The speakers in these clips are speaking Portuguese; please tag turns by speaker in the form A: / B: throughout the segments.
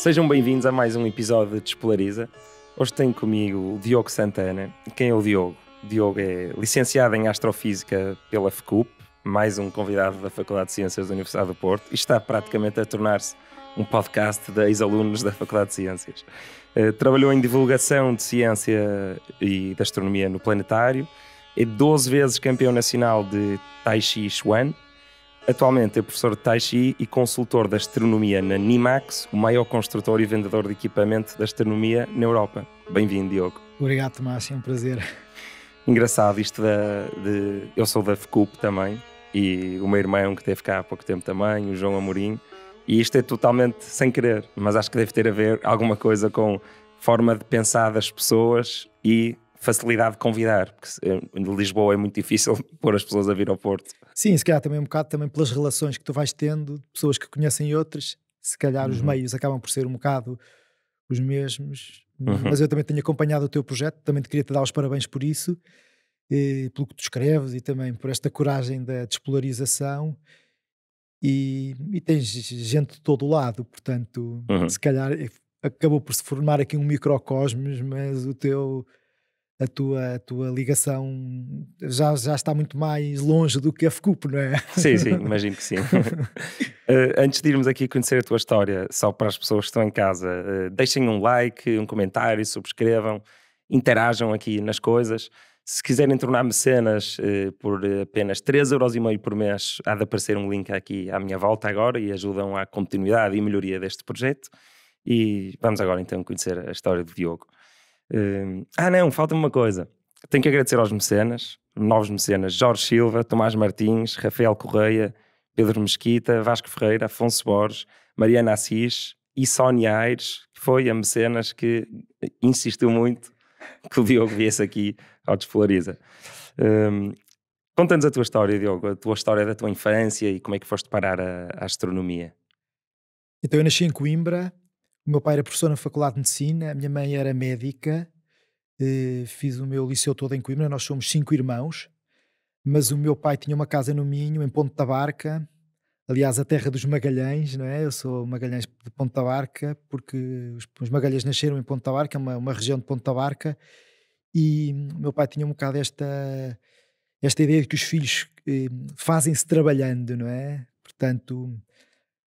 A: Sejam bem-vindos a mais um episódio de Despolariza. Hoje tenho comigo o Diogo Santana. Quem é o Diogo? O Diogo é licenciado em Astrofísica pela FCUP, mais um convidado da Faculdade de Ciências da Universidade do Porto, e está praticamente a tornar-se um podcast de ex-alunos da Faculdade de Ciências. Eh, trabalhou em divulgação de ciência e de astronomia no planetário, é 12 vezes campeão nacional de Tai Chi Chuan, Atualmente é professor de Tai Chi e consultor de astronomia na Nimax, o maior construtor e vendedor de equipamento de astronomia na Europa. Bem-vindo, Diogo.
B: Obrigado, Tomás, é um prazer.
A: Engraçado isto da. De, eu sou da FCUP também e o meu irmão que teve cá há pouco tempo também, o João Amorim, e isto é totalmente sem querer, mas acho que deve ter a ver alguma coisa com forma de pensar das pessoas e facilidade de convidar, porque eh, em Lisboa é muito difícil pôr as pessoas a vir ao Porto.
B: Sim, se calhar também um bocado também pelas relações que tu vais tendo, pessoas que conhecem outras, se calhar uhum. os meios acabam por ser um bocado os mesmos, uhum. mas eu também tenho acompanhado o teu projeto, também te queria te dar os parabéns por isso, pelo que tu escreves e também por esta coragem da despolarização. E, e tens gente de todo lado, portanto, uhum. se calhar eh, acabou por se formar aqui um microcosmos, mas o teu a tua, a tua ligação já, já está muito mais longe do que a FCUP, não é? Sim, sim,
A: imagino que sim. uh, antes de irmos aqui conhecer a tua história, só para as pessoas que estão em casa, uh, deixem um like, um comentário, subscrevam, interajam aqui nas coisas. Se quiserem tornar-me cenas uh, por apenas 3,5€ por mês, há de aparecer um link aqui à minha volta agora e ajudam à continuidade e melhoria deste projeto. E vamos agora então conhecer a história do Diogo. Uh, ah, não, falta-me uma coisa. Tenho que agradecer aos mecenas, novos mecenas: Jorge Silva, Tomás Martins, Rafael Correia, Pedro Mesquita, Vasco Ferreira, Afonso Borges, Mariana Assis e Sónia Aires, que foi a mecenas que insistiu muito que o Diogo viesse aqui ao Despolariza. Um, Conta-nos a tua história, Diogo, a tua história da tua infância e como é que foste parar a, a astronomia.
B: Então eu nasci em Coimbra, o meu pai era professor na Faculdade de Medicina, a minha mãe era médica, eh, fiz o meu liceu todo em Coimbra, nós somos cinco irmãos, mas o meu pai tinha uma casa no Minho, em Ponte da Barca, aliás, a terra dos Magalhães, não é? Eu sou Magalhães de Ponte da Barca, porque os, Magalhães nasceram em Ponte da Barca, é uma, uma região de Ponte da Barca, e hum, o meu pai tinha um bocado esta, esta ideia de que os filhos eh, fazem-se trabalhando, não é? Portanto,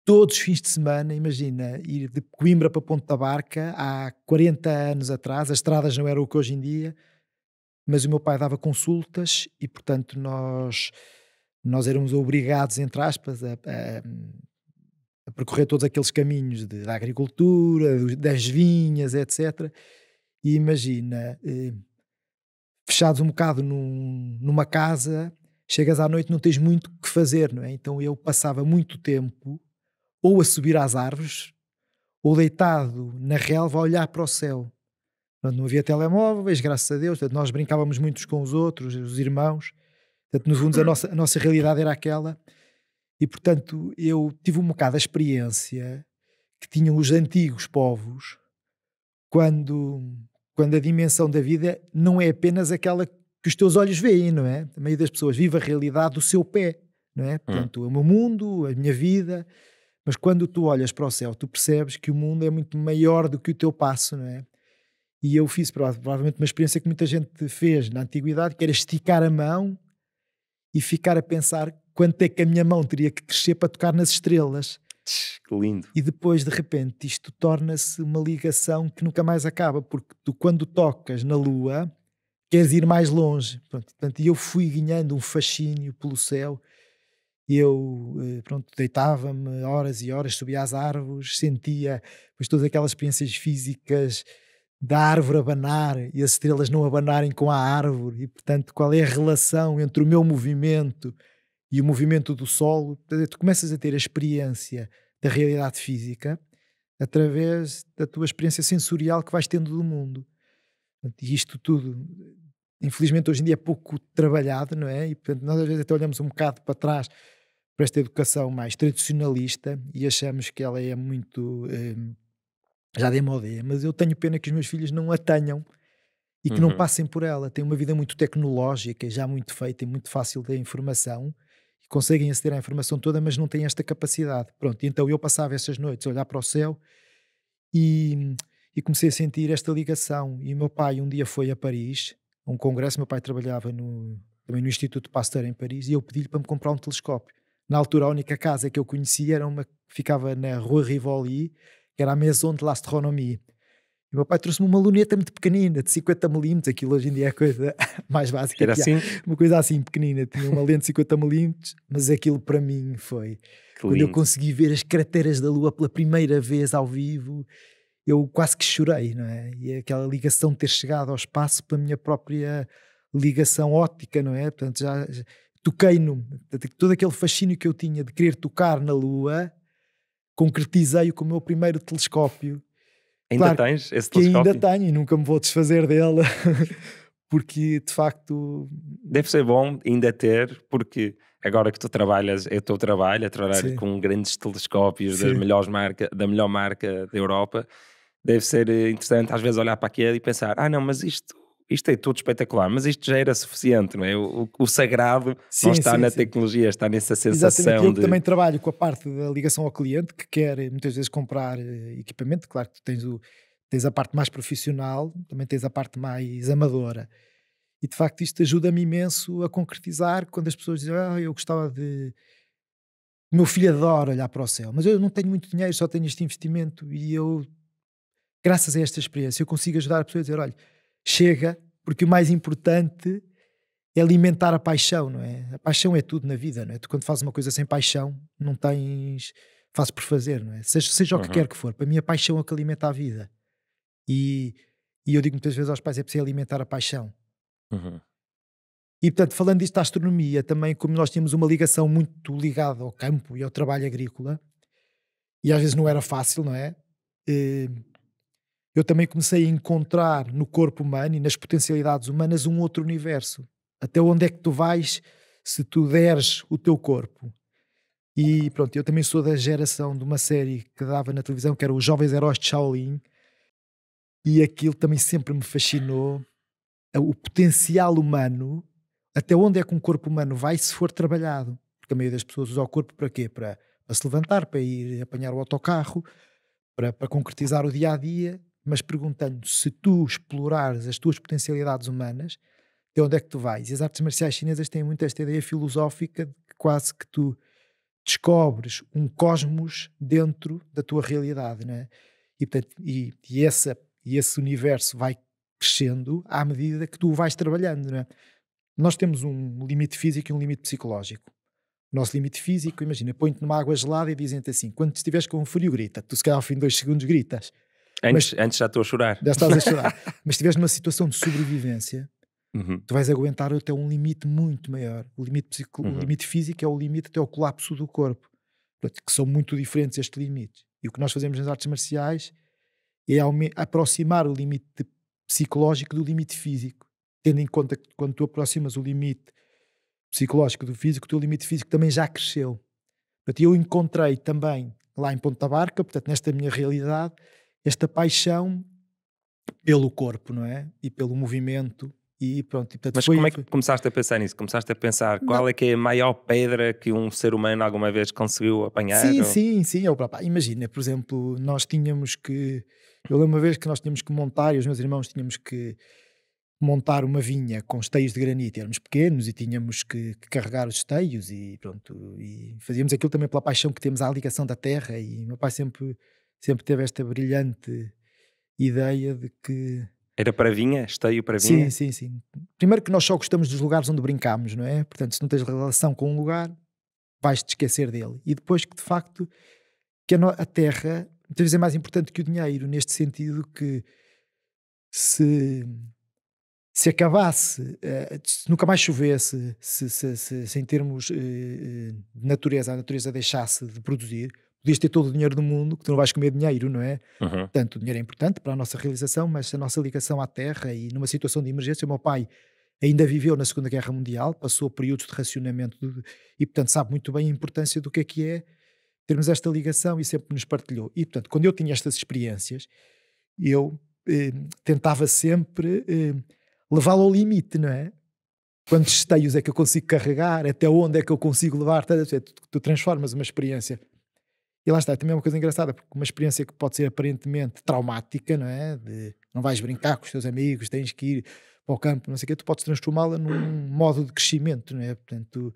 B: todos os fins de semana, imagina, ir de Coimbra para Ponte da Barca, há 40 anos atrás, as estradas não eram o que hoje em dia, mas o meu pai dava consultas e, portanto, nós, nós éramos obrigados, entre aspas, a, a, a percorrer todos aqueles caminhos de, da agricultura, das vinhas, etc. E imagina, eh, fechados um bocado num, numa casa, chegas à noite não tens muito que fazer, não é? Então eu passava muito tempo ou a subir às árvores, ou deitado na relva a olhar para o céu. não havia telemóveis, graças a Deus, portanto, nós brincávamos muitos com os outros, os irmãos. Portanto, no fundo, a nossa, a nossa realidade era aquela. E, portanto, eu tive um bocado a experiência que tinham os antigos povos quando, quando a dimensão da vida não é apenas aquela que os teus olhos veem, não é? A maioria das pessoas vive a realidade do seu pé, não é? Hum. Portanto, hum. o meu mundo, a minha vida, mas quando tu olhas para o céu, tu percebes que o mundo é muito maior do que o teu passo, não é? E eu fiz provavelmente uma experiência que muita gente fez na antiguidade, que era esticar a mão e ficar a pensar quanto é que a minha mão teria que crescer para tocar nas estrelas. Que lindo. E depois, de repente, isto torna-se uma ligação que nunca mais acaba, porque tu, quando tocas na lua, queres ir mais longe. Portanto, eu fui ganhando um fascínio pelo céu e eu, eh, pronto, deitava-me horas e horas, subia às árvores, sentia pois, todas aquelas experiências físicas da árvore abanar e as estrelas não abanarem com a árvore, e portanto, qual é a relação entre o meu movimento e o movimento do solo? Tu começas a ter a experiência da realidade física através da tua experiência sensorial que vais tendo do mundo. E isto tudo, infelizmente, hoje em dia é pouco trabalhado, não é? E portanto, nós às vezes até olhamos um bocado para trás para esta educação mais tradicionalista e achamos que ela é muito um, já de moda, mas eu tenho pena que os meus filhos não a tenham e que uhum. não passem por ela. Têm uma vida muito tecnológica, já muito feita e muito fácil da informação, e conseguem aceder à informação toda, mas não têm esta capacidade. Pronto, então eu passava essas noites a olhar para o céu e, e comecei a sentir esta ligação. E o meu pai um dia foi a Paris, a um congresso, meu pai trabalhava no, também no Instituto Pasteur em Paris, e eu pedi-lhe para me comprar um telescópio. Na altura, a única casa que eu conhecia era uma que ficava na Rua Rivoli, que era a Maison de l'Astronomie. E o meu pai trouxe-me uma luneta muito pequenina, de 50 milímetros, aquilo hoje em dia é a coisa mais básica. Era assim? Uma coisa assim, pequenina, tinha uma lente de 50 milímetros, mas aquilo para mim foi... Que quando lindo. eu consegui ver as crateras da Lua pela primeira vez ao vivo, eu quase que chorei, não é? E é aquela ligação de ter chegado ao espaço pela minha própria ligação óptica, não é? Portanto, já, toquei-no, todo aquele fascínio que eu tinha de querer tocar na Lua, concretizei-o com o meu primeiro telescópio.
A: Ainda claro, tens esse que telescópio? Ainda
B: tenho e nunca me vou desfazer dele, porque de facto.
A: Deve ser bom ainda ter, porque agora que tu trabalhas, é o teu trabalho, a trabalhar Sim. com grandes telescópios das melhores marca, da melhor marca da Europa, deve ser eh, interessante às vezes olhar para aquilo e pensar: ah, não, mas isto isto é tudo espetacular, mas isto já era suficiente, não é? O, o sagrado sim, não está sim, na sim. tecnologia, está nessa sensação. Exatamente. Eu de... também
B: trabalho com a parte da ligação ao cliente que quer eh, muitas vezes comprar eh, equipamento. Claro que tu tens, o, tens a parte mais profissional, também tens a parte mais amadora. E de facto isto ajuda-me imenso a concretizar quando as pessoas dizem ah, eu gostava de. O meu filho adora olhar para o céu, mas eu não tenho muito dinheiro, só tenho este investimento e eu, graças a esta experiência, eu consigo ajudar a pessoa a dizer: olha chega, porque o mais importante é alimentar a paixão, não é? A paixão é tudo na vida, não é? Tu quando fazes uma coisa sem paixão, não tens. fazes por fazer, não é? Seja, seja uhum. o que uhum. quer que for, para mim a paixão é o que alimenta a vida. E, e eu digo muitas vezes aos pais: é preciso alimentar a paixão. Uhum. E portanto, falando disto da astronomia, também como nós tínhamos uma ligação muito ligada ao campo e ao trabalho agrícola, e às vezes não era fácil, não é? Uh, eu também comecei a encontrar no corpo humano e nas potencialidades humanas um outro universo. Até onde é que tu vais se tu deres o teu corpo? E pronto, eu também sou da geração de uma série que dava na televisão que era Os Jovens Heróis de Shaolin e aquilo também sempre me fascinou. O potencial humano, até onde é que um corpo humano vai se for trabalhado? Porque a maioria das pessoas usa o corpo para quê? Para, para se levantar, para ir apanhar o autocarro, para, para concretizar o dia a dia mas perguntando se tu explorares as tuas potencialidades humanas, de onde é que tu vais? E as artes marciais chinesas têm muito esta ideia filosófica de que quase que tu descobres um cosmos dentro da tua realidade, né? E, portanto, e, e, essa, e esse universo vai crescendo à medida que tu vais trabalhando, é? Nós temos um limite físico e um limite psicológico. O nosso limite físico, imagina, põe-te numa água gelada e dizem-te assim: quando estiveres com um frio, grita. Tu, se calhar, ao fim de dois segundos, gritas.
A: Antes, mas, antes já estou a chorar. Já estás a chorar.
B: mas estiveres numa situação de sobrevivência, uhum. tu vais aguentar até um limite muito maior. O limite, uhum. o limite físico é o limite até o colapso do corpo. que são muito diferentes estes limites. E o que nós fazemos nas artes marciais é aproximar o limite psicológico do limite físico. Tendo em conta que quando tu aproximas o limite psicológico do físico, o teu limite físico também já cresceu. Portanto, eu encontrei também lá em Ponta Barca, portanto, nesta minha realidade, esta paixão pelo corpo, não é? E pelo movimento. E pronto, e,
A: portanto, Mas foi... como é que começaste a pensar nisso? Começaste a pensar não. qual é que é a maior pedra que um ser humano alguma vez conseguiu apanhar? Sim, ou... sim,
B: sim. Eu, é pá, imagina, por exemplo, nós tínhamos que. Eu lembro uma vez que nós tínhamos que montar, e os meus irmãos tínhamos que montar uma vinha com esteios de granito, éramos pequenos e tínhamos que, que, carregar os esteios e pronto, e fazíamos aquilo também pela paixão que temos à ligação da terra e meu pai sempre sempre teve esta brilhante ideia de que.
A: Era para vinha? Esteio para vinha? Sim, sim, sim.
B: Primeiro que nós só gostamos dos lugares onde brincamos, não é? Portanto, se não tens relação com um lugar, vais-te esquecer dele. E depois que, de facto, que a, terra, muitas vezes é mais importante que o dinheiro, neste sentido que se, se acabasse, eh, se nunca mais chovesse, se, se, se, se em termos de eh, eh, natureza, a natureza deixasse de produzir, podias ter todo o dinheiro do mundo, que tu não vais comer dinheiro, não é? Uhum. Portanto, o dinheiro é importante para a nossa realização, mas a nossa ligação à terra e numa situação de emergência, o meu pai ainda viveu na Segunda Guerra Mundial, passou períodos de racionamento de, e, portanto, sabe muito bem a importância do que é que é termos esta ligação e sempre nos partilhou. E, portanto, quando eu tinha estas experiências, eu eh, tentava sempre eh, levá-lo ao limite, não é? Quantos esteios é que eu consigo carregar? Até onde é que eu consigo levar? Tu, tu transformas uma experiência e lá está, também é uma coisa engraçada, porque uma experiência que pode ser aparentemente traumática, não é? De não vais brincar com os teus amigos, tens que ir para o campo, não sei o quê, tu podes transformá-la num modo de crescimento, não é? Portanto.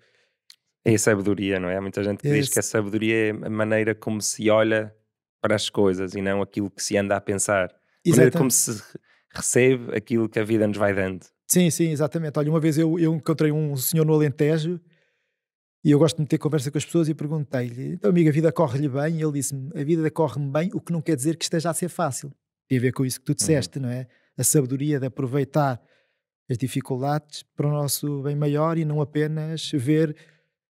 A: É a sabedoria, não é? Há muita gente que é diz que a sabedoria é a maneira como se olha para as coisas e não aquilo que se anda a pensar. A maneira como se recebe aquilo que a vida nos vai dando.
B: Sim, sim, exatamente. Olha, uma vez eu, eu encontrei um senhor no Alentejo e eu gosto de ter conversa com as pessoas e perguntei-lhe: então, amigo, a vida corre-lhe bem? E ele disse-me: a vida corre-me bem, o que não quer dizer que esteja a ser fácil. Tem a ver com isso que tu uhum. disseste, uhum. não é? A sabedoria de aproveitar as dificuldades para o nosso bem maior e não apenas ver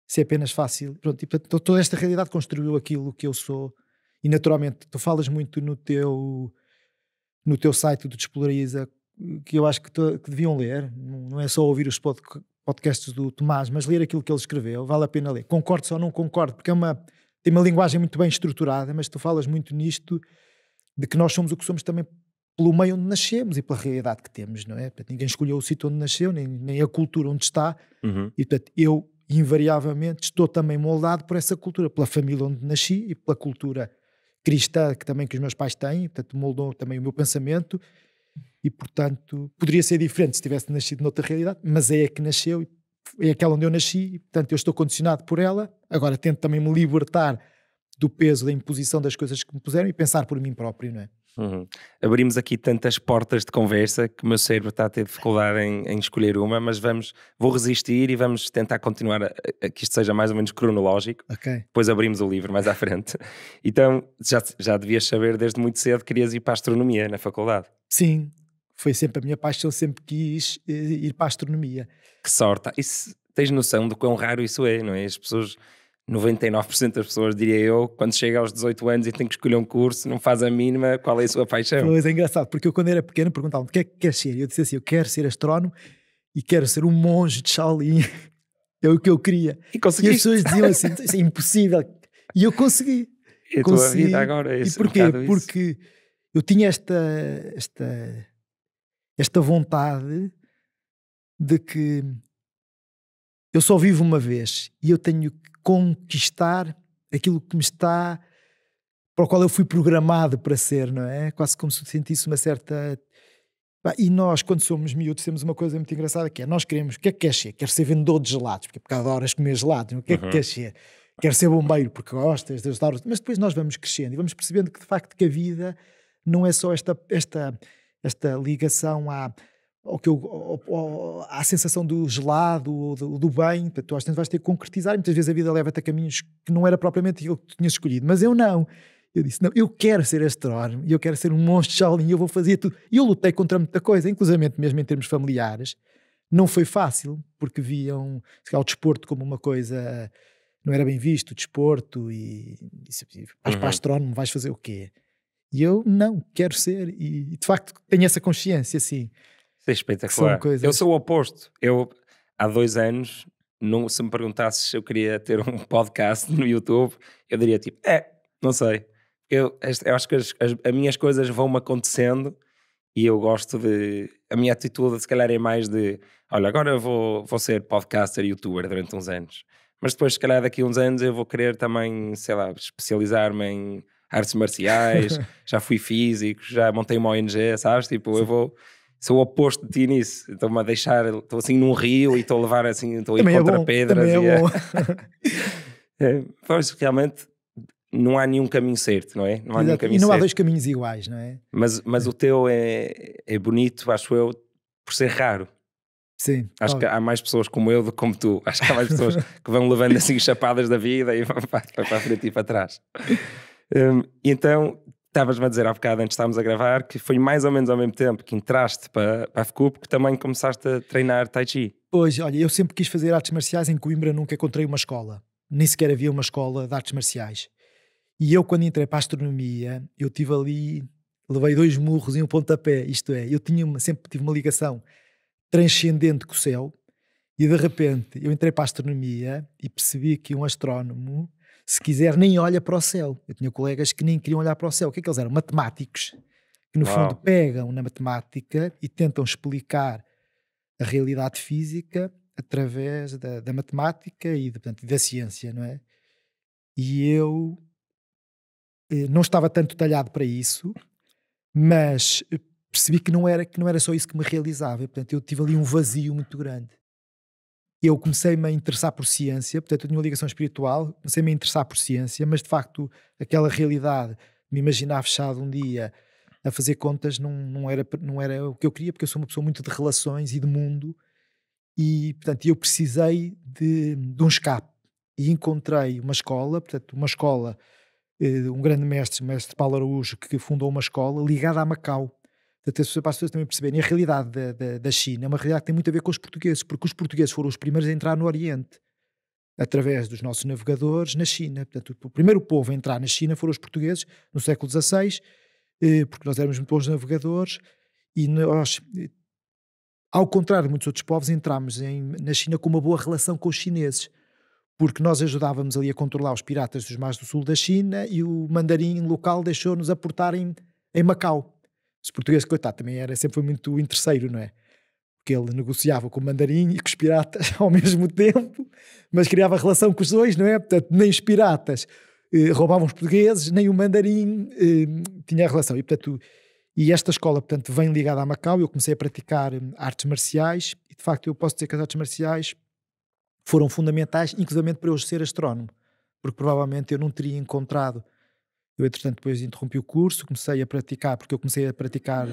B: se é apenas fácil. Pronto, e, portanto, toda esta realidade construiu aquilo que eu sou. E naturalmente, tu falas muito no teu, no teu site do Despolariza que eu acho que, tu que deviam ler. Não é só ouvir os podcasts podcasts do Tomás, mas ler aquilo que ele escreveu, vale a pena ler. Concordo ou não concordo, porque é uma, tem uma linguagem muito bem estruturada, mas tu falas muito nisto de que nós somos o que somos também pelo meio onde nascemos e pela realidade que temos, não é? Portanto, ninguém escolheu o sítio onde nasceu, nem, nem a cultura onde está. Uhum. E, portanto, eu, invariavelmente, estou também moldado por essa cultura, pela família onde nasci e pela cultura cristã que também que os meus pais têm, portanto, moldou também o meu pensamento e, portanto, poderia ser diferente se tivesse nascido noutra realidade, mas é a que nasceu, é aquela onde eu nasci, e, portanto, eu estou condicionado por ela. Agora tento também me libertar do peso da imposição das coisas que me puseram e pensar por mim próprio, não é?
A: Uhum. Abrimos aqui tantas portas de conversa que o meu cérebro está a ter dificuldade em, em escolher uma, mas vamos, vou resistir e vamos tentar continuar a, a que isto seja mais ou menos cronológico. Okay. Depois abrimos o livro mais à frente. Então já, já devias saber desde muito cedo que querias ir para a astronomia na faculdade.
B: Sim, foi sempre a minha paixão, sempre quis eh, ir para a astronomia.
A: Que sorte! Isso, tens noção do quão raro isso é, não é? As pessoas, 99% das pessoas, diria eu, quando chega aos 18 anos e tem que escolher um curso, não faz a mínima qual é a sua paixão. Pois
B: é engraçado, porque eu quando era pequeno perguntavam-me o que é que queres ser? E eu disse assim: eu quero ser astrónomo e quero ser um monge de Shaolin. É o que eu queria. E, e as pessoas diziam assim: isso é impossível. E eu consegui.
A: E a consegui. tua vida agora é isso. E porquê? Um porque
B: isso. eu tinha esta, esta esta vontade de que eu só vivo uma vez e eu tenho que conquistar aquilo que me está para o qual eu fui programado para ser, não é? Quase como se sentisse uma certa. E nós, quando somos miúdos, temos uma coisa muito engraçada que é: nós queremos, o que é que queres ser? Quero ser vendedor de gelados, porque cada é hora comer gelados, é? o que é que uhum. queres ser? Quero ser bombeiro, porque gostas de ajudar os. Mas depois nós vamos crescendo e vamos percebendo que, de facto, que a vida não é só esta, esta esta ligação à, ao que eu, ao, à sensação do gelado, do, do, bem, tu às vezes vais ter que concretizar, e muitas vezes a vida leva-te a caminhos que não era propriamente aquilo que tu tinhas escolhido, mas eu não. Eu disse, não, eu quero ser astrónomo, eu quero ser um monstro Shaolin, eu vou fazer tudo. E eu lutei contra muita coisa, inclusive mesmo em termos familiares. Não foi fácil, porque viam calhar, o desporto como uma coisa... Não era bem visto, o desporto, e... e vais uhum. para astrónomo, vais fazer o quê? E eu não quero ser, e, de facto tenho essa consciência, assim.
A: Isso é espetacular. Coisas... Eu sou o oposto. Eu, há dois anos, não, se me perguntasses se eu queria ter um podcast no YouTube, eu diria tipo, é, não sei. Eu, eu acho que as, as, as minhas coisas vão-me acontecendo e eu gosto de. A minha atitude, se calhar, é mais de: olha, agora vou, vou ser podcaster, youtuber durante uns anos. Mas depois, se calhar, daqui a uns anos, eu vou querer também, sei lá, especializar-me em artes marciais, já fui físico, já montei uma ONG, sabes? Tipo, Sim. eu vou sou o oposto de ti nisso. Estou-me a deixar, estou assim num rio e estou a levar assim, estou a ir é contra pedras. É e é, é pois, realmente não há nenhum caminho certo, não é? Não há Exato. nenhum caminho e não certo. há dois
B: caminhos iguais, não é?
A: Mas, mas é. o teu é, é bonito, acho eu, por ser raro. Sim. Acho óbvio. que há mais pessoas como eu do que como tu. Acho que há mais pessoas que vão levando assim chapadas da vida e vão para, para a frente e para trás. Um, então, estavas-me a dizer há bocado, antes de estávamos a gravar, que foi mais ou menos ao mesmo tempo que entraste para, para a FCUP que também começaste a treinar Tai Chi.
B: Pois, olha, eu sempre quis fazer artes marciais em Coimbra, nunca encontrei uma escola. Nem sequer havia uma escola de artes marciais. E eu, quando entrei para a astronomia, eu tive ali, levei dois murros e um pontapé. Isto é, eu tinha uma, sempre tive uma ligação transcendente com o céu. E de repente eu entrei para a astronomia e percebi que um astrónomo se quiser, nem olha para o céu. Eu tinha colegas que nem queriam olhar para o céu. O que é que eles eram? Matemáticos. Que no Uau. fundo pegam na matemática e tentam explicar a realidade física através da, da matemática e portanto, da ciência, não é? E eu eh, não estava tanto talhado para isso, mas percebi que não era que não era só isso que me realizava. E, portanto, eu tive ali um vazio muito grande eu comecei-me a interessar por ciência, portanto eu tinha uma ligação espiritual, comecei-me a interessar por ciência, mas de facto aquela realidade me imaginar fechado um dia a fazer contas não, não, era, não era o que eu queria, porque eu sou uma pessoa muito de relações e de mundo, e portanto eu precisei de, de um escape. E encontrei uma escola, portanto, uma escola, eh, um grande mestre, o mestre Paulo Araújo, que fundou uma escola ligada a Macau as pessoas também perceberem. A realidade da, da, da, China é uma realidade que tem muito a ver com os portugueses, porque os portugueses foram os primeiros a entrar no Oriente, através dos nossos navegadores, na China. Portanto, o primeiro povo a entrar na China foram os portugueses, no século XVI, eh, porque nós éramos muito bons navegadores, e nós, eh, ao contrário de muitos outros povos, entramos em, na China com uma boa relação com os chineses porque nós ajudávamos ali a controlar os piratas dos mares do sul da China e o mandarim local deixou-nos aportarem em Macau. Os portugueses, coitado, também era, sempre foi muito interesseiro, não é? Porque ele negociava com o mandarim e com os piratas ao mesmo tempo, mas criava relação com os dois, não é? Portanto, nem os piratas eh, roubavam os portugueses, nem o mandarim eh, tinha relação. E, portanto, e esta escola, portanto, vem ligada a Macau. Eu comecei a praticar hum, artes marciais e, de facto, eu posso dizer que as artes marciais foram fundamentais, inclusive para eu ser astrónomo, porque provavelmente eu não teria encontrado eu, entretanto, depois interrompi o curso, comecei a praticar, porque eu comecei a praticar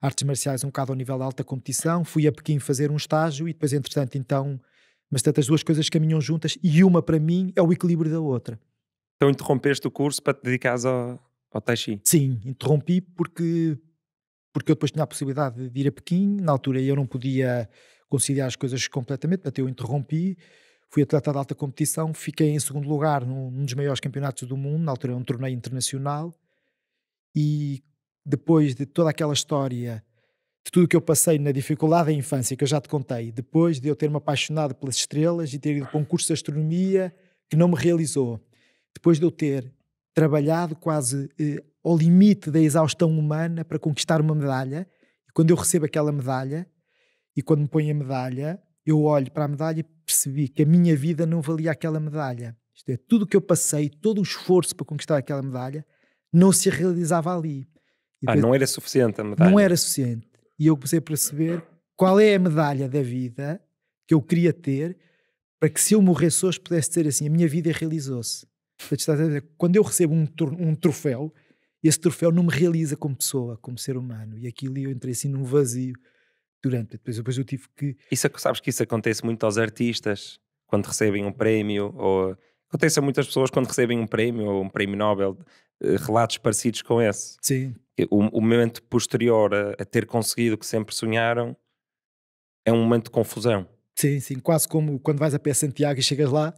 B: artes marciais um bocado ao nível da alta competição, fui a Pequim fazer um estágio e depois, entretanto, então, mas tantas duas coisas caminham juntas e uma para mim é o equilíbrio da outra.
A: Então interrompeste o curso para te dedicares ao, ao Tai Chi?
B: Sim, interrompi porque, porque eu depois tinha a possibilidade de ir a Pequim, na altura eu não podia conciliar as coisas completamente, portanto eu interrompi Fui atleta de alta competição, fiquei em segundo lugar num, num dos maiores campeonatos do mundo, na altura um torneio internacional. E depois de toda aquela história, de tudo que eu passei na dificuldade da infância, que eu já te contei, depois de eu ter-me apaixonado pelas estrelas e ter ido para um curso de astronomia que não me realizou, depois de eu ter trabalhado quase eh, ao limite da exaustão humana para conquistar uma medalha, e quando eu recebo aquela medalha, e quando me põe a medalha, eu olho para a medalha e percebi que a minha vida não valia aquela medalha. Isto é, tudo o que eu passei, todo o esforço para conquistar aquela medalha, não se realizava ali. ah, não
A: era suficiente a medalha? Não era
B: suficiente. E eu comecei a perceber qual é a medalha da vida que eu queria ter para que se eu morresse hoje pudesse ser assim, a minha vida realizou-se. Quando eu recebo um, um troféu, esse troféu não me realiza como pessoa, como ser humano. E aquilo eu entrei assim num vazio durante. Depois, depois eu tive que.
A: Isso, sabes que isso acontece muito aos artistas quando recebem um prémio, ou acontece a muitas pessoas quando recebem um prémio ou um prémio Nobel, eh, relatos parecidos com esse. Sim. O, o momento posterior a, a, ter conseguido o que sempre sonharam é um momento de confusão.
B: Sim, sim, quase como quando vais a pé Santiago e chegas lá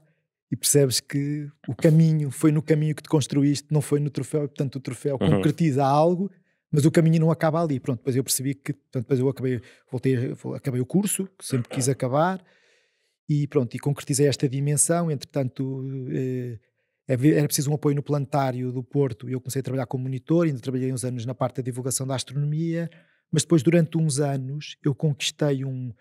B: e percebes que o caminho foi no caminho que te construíste, não foi no troféu, e portanto o troféu uhum. concretiza algo mas o caminho não acaba ali. Pronto, depois eu percebi que, portanto, depois eu acabei, voltei, acabei o curso, que sempre quis ah. acabar, e pronto, e concretizei esta dimensão, entretanto... Eh, era preciso um apoio no planetário do Porto e eu comecei a trabalhar como monitor, ainda trabalhei uns anos na parte da divulgação da astronomia, mas depois durante uns anos eu conquistei um,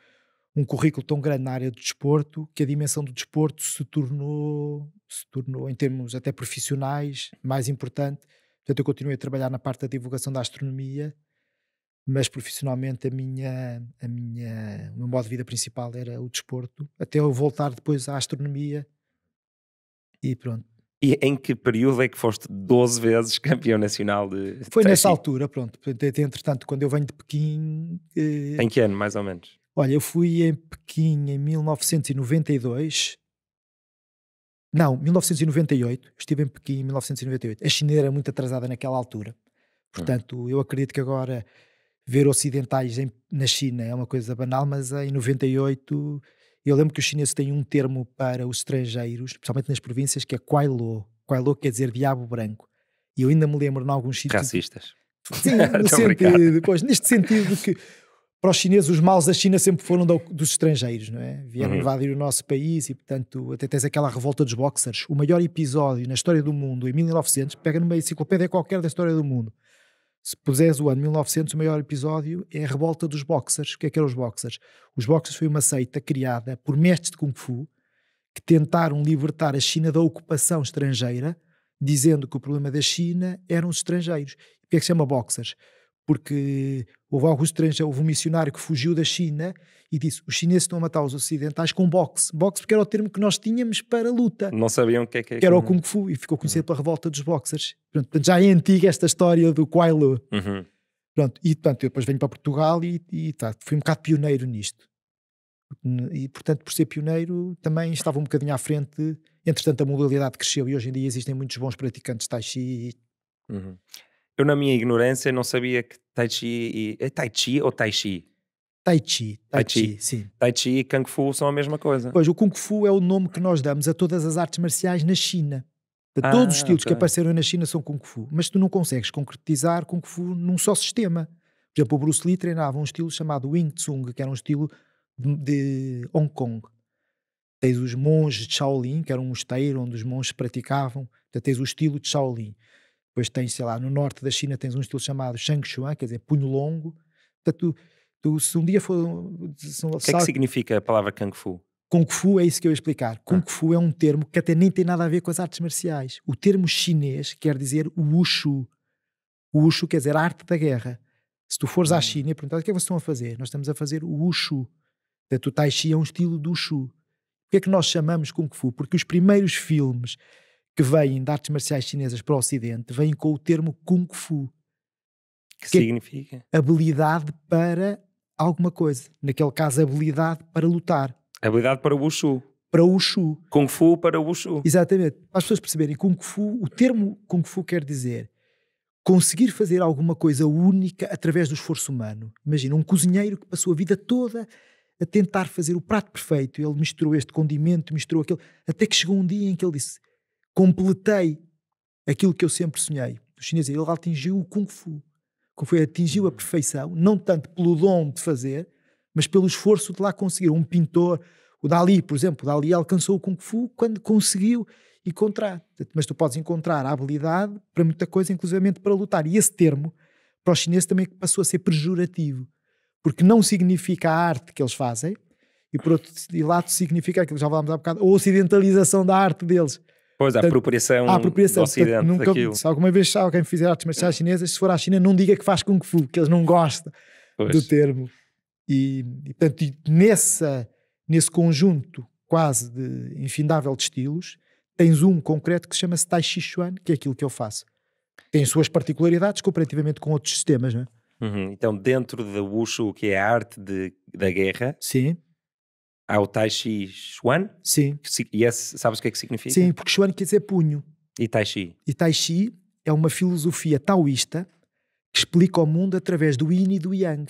B: um currículo tão grande na área do desporto que a dimensão do desporto se tornou, se tornou em termos até profissionais, mais importante Portanto, eu continuei a trabalhar na parte da divulgação da astronomia, mas profissionalmente a minha, a minha, o meu modo de vida principal era o desporto, até eu voltar depois à astronomia e pronto.
A: E em que período é que foste 12 vezes campeão nacional de Foi nessa
B: altura, pronto. Entretanto, quando eu venho de Pequim... Eh,
A: em que ano, mais ou menos?
B: Olha, eu fui em Pequim em 1992 não, 1998. Estive em Pequim em 1998. A China era muito atrasada naquela altura. Portanto, eu acredito que agora ver ocidentais em, na China é uma coisa banal, mas em 98 eu lembro que os chineses têm um termo para os estrangeiros, principalmente nas províncias, que é Kuai Kuailô quer dizer diabo branco. E eu ainda me lembro em alguns
A: sítios... Racistas. Sim, no sentido,
B: depois, neste sentido que para os chineses, os maus da China sempre foram do, dos estrangeiros, não é? Vieram uhum. invadir o nosso país e, portanto, até tens aquela revolta dos boxers. O maior episódio na história do mundo, em 1900, pega numa enciclopédia qualquer da história do mundo. Se puseres o ano 1900, o maior episódio é a revolta dos boxers. O que é que eram os boxers? Os boxers foi uma seita criada por mestres de Kung Fu que tentaram libertar a China da ocupação estrangeira, dizendo que o problema da China eram os estrangeiros. O que é que se chama boxers? porque houve Augusto Trancha, houve um missionário que fugiu da China e disse: os chineses estão a matar os ocidentais com boxe. Boxe porque era o termo que nós tínhamos para luta.
A: Não sabiam o que é que, é, que era o Kung
B: Fu e ficou conhecido uhum. pela revolta dos boxers. Portanto, já é antiga esta história do Quailu. Uhum. Pronto, e portanto, eu depois venho para Portugal e, e tá, fui um bocado pioneiro nisto. E portanto, por ser pioneiro, também estava um bocadinho à frente. Entretanto, a modalidade cresceu e hoje em dia existem muitos bons praticantes de Tai Chi.
A: Uhum. Eu, na minha ignorância, não sabia que Tai Chi e. É Tai Chi ou Tai Chi? Tai Chi, Tai, chi. sim. Tai Chi e Kung Fu são a mesma coisa. Pois, o
B: Kung Fu é o nome que nós damos a todas as artes marciais na China.
A: Ah, todos os estilos okay. que apareceram
B: na China são Kung Fu, mas tu não consegues concretizar Kung Fu num só sistema. Por exemplo, o Bruce Lee treinava um estilo chamado Wing Tsung, que era um estilo de, de Hong Kong. Tens os monges de Shaolin, que era um mosteiro onde os monges praticavam. Portanto, tens o estilo de Shaolin. Depois tens, sei lá, no norte da China tens um estilo chamado Shangshuan, quer dizer, punho longo. Portanto, tu, tu, se um dia for... Se o que sabe, é que significa
A: a palavra Kung Fu?
B: Kung Fu é isso que eu ia explicar. Ah. Kung ah. Fu é um termo que até nem tem nada a ver com as artes marciais. O termo chinês quer dizer Wushu. Wushu quer dizer arte da guerra. Se tu fores à hum. China e perguntar o que é que vocês estão a fazer, nós estamos a fazer o Wushu. Portanto, o Tai Chi é um estilo do Shu. que é que nós chamamos Kung Fu? Porque os primeiros filmes que vêm de artes marciais chinesas para o Ocidente, vêm com o termo Kung Fu.
A: Que, que é significa?
B: É habilidade para alguma coisa. Naquele caso, habilidade para lutar.
A: Habilidade para o Wushu. Para o Wushu. Kung Fu para o Wushu.
B: Exatamente. Para as pessoas perceberem, Kung Fu, o termo Kung Fu quer dizer conseguir fazer alguma coisa única através do esforço humano. Imagina, um cozinheiro que passou a vida toda a tentar fazer o prato perfeito. Ele misturou este condimento, misturou aquele, até que chegou um dia em que ele disse: completei aquilo que eu sempre sonhei. O chinês, ele atingiu o Kung Fu. Kung Fu atingiu a uhum. perfeição, não tanto pelo dom de fazer, mas pelo esforço de lá conseguir. Um pintor, o Dali, por exemplo, o Dali alcançou o Kung Fu quando conseguiu encontrar. Mas tu podes encontrar a habilidade para muita coisa, inclusivamente para lutar. E esse termo, para os chineses, também passou a ser pejorativo. Porque não significa a arte que eles fazem, e por outro lado significa aquilo que já falámos há bocado, a ocidentalização da arte deles.
A: Pois, a apropriação, a apropriação do Ocidente Portanto, nunca, daquilo. Se
B: alguma vez alguém fizer artes marciais chinesas, se for à China, não diga que faz Kung Fu, que eles não gostam pois. do termo. E, e portanto, e nessa, nesse conjunto quase de infindável de estilos, tens um concreto que se chama-se Tai Chi Chuan, que é aquilo que eu faço. Tem suas particularidades comparativamente com outros sistemas, não é?
A: Uhum. Então, dentro da Wushu, que é a arte de, da guerra, Sim. Há o Tai Chi Chuan? Sim. e esse, sabes o que é que significa? Sim, porque Chuan quer dizer punho. E Tai Chi?
B: E Tai Chi é uma filosofia taoísta que explica o mundo através do yin e do yang.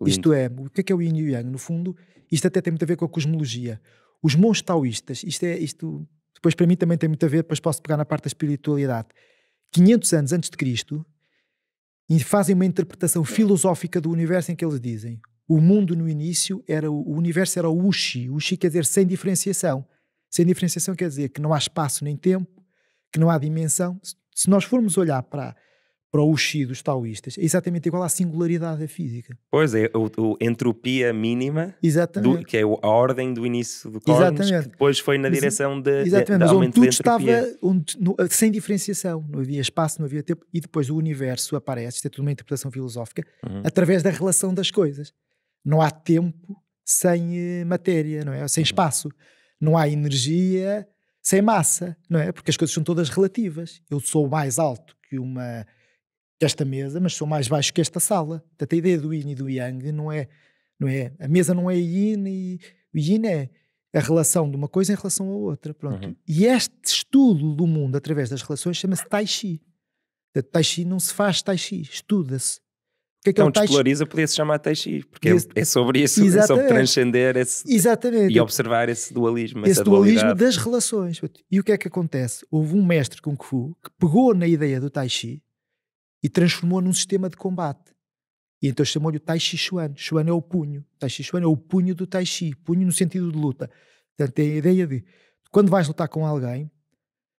B: Lindo. Isto é, o que é, que é o yin e o yang? No fundo, isto até tem muito a ver com a cosmologia. Os monges taoístas, isto é, isto depois para mim também tem muito a ver, depois posso pegar na parte da espiritualidade. 500 anos antes de Cristo, fazem uma interpretação filosófica do universo em que eles dizem o mundo no início era o universo era o ushi, ushi quer dizer sem diferenciação. Sem diferenciação quer dizer que não há espaço nem tempo, que não há dimensão. Se nós formos olhar para para o ushi dos taoístas, é exatamente igual à singularidade da física.
A: Pois é, o, o entropia mínima, do, que é a ordem do início do cosmos, que depois foi na direção de, exatamente, de, de mas onde tudo estava
B: onde, no, sem diferenciação, não havia espaço, não havia tempo, e depois o universo aparece, isto é tudo uma interpretação filosófica, uhum. através da relação das coisas não há tempo sem eh, matéria, não é? Sem uhum. espaço. Não há energia sem massa, não é? Porque as coisas são todas relativas. Eu sou mais alto que uma que esta mesa, mas sou mais baixo que esta sala. Portanto, a ideia do yin e do yang não é, não é, a mesa não é yin e o yin é a relação de uma coisa em relação à outra, pronto. Uhum. E este estudo do mundo através das relações chama-se tai chi. Portanto, tai chi não se faz tai chi, estuda-se. Que é que então, é o tai
A: podia se chamar Tai Chi, porque é, é sobre isso, é sobre transcender esse, exatamente. e observar esse dualismo. Esse dualismo das
B: relações. E o que é que acontece? Houve um mestre Kung Fu que pegou na ideia do Tai Chi e transformou num sistema de combate. E então chamou-lhe o Tai Chi Chuan. Chuan é o punho. Tai Chi Chuan é o punho do Tai Chi. Punho no sentido de luta. Portanto, tem é a ideia de quando vais lutar com alguém,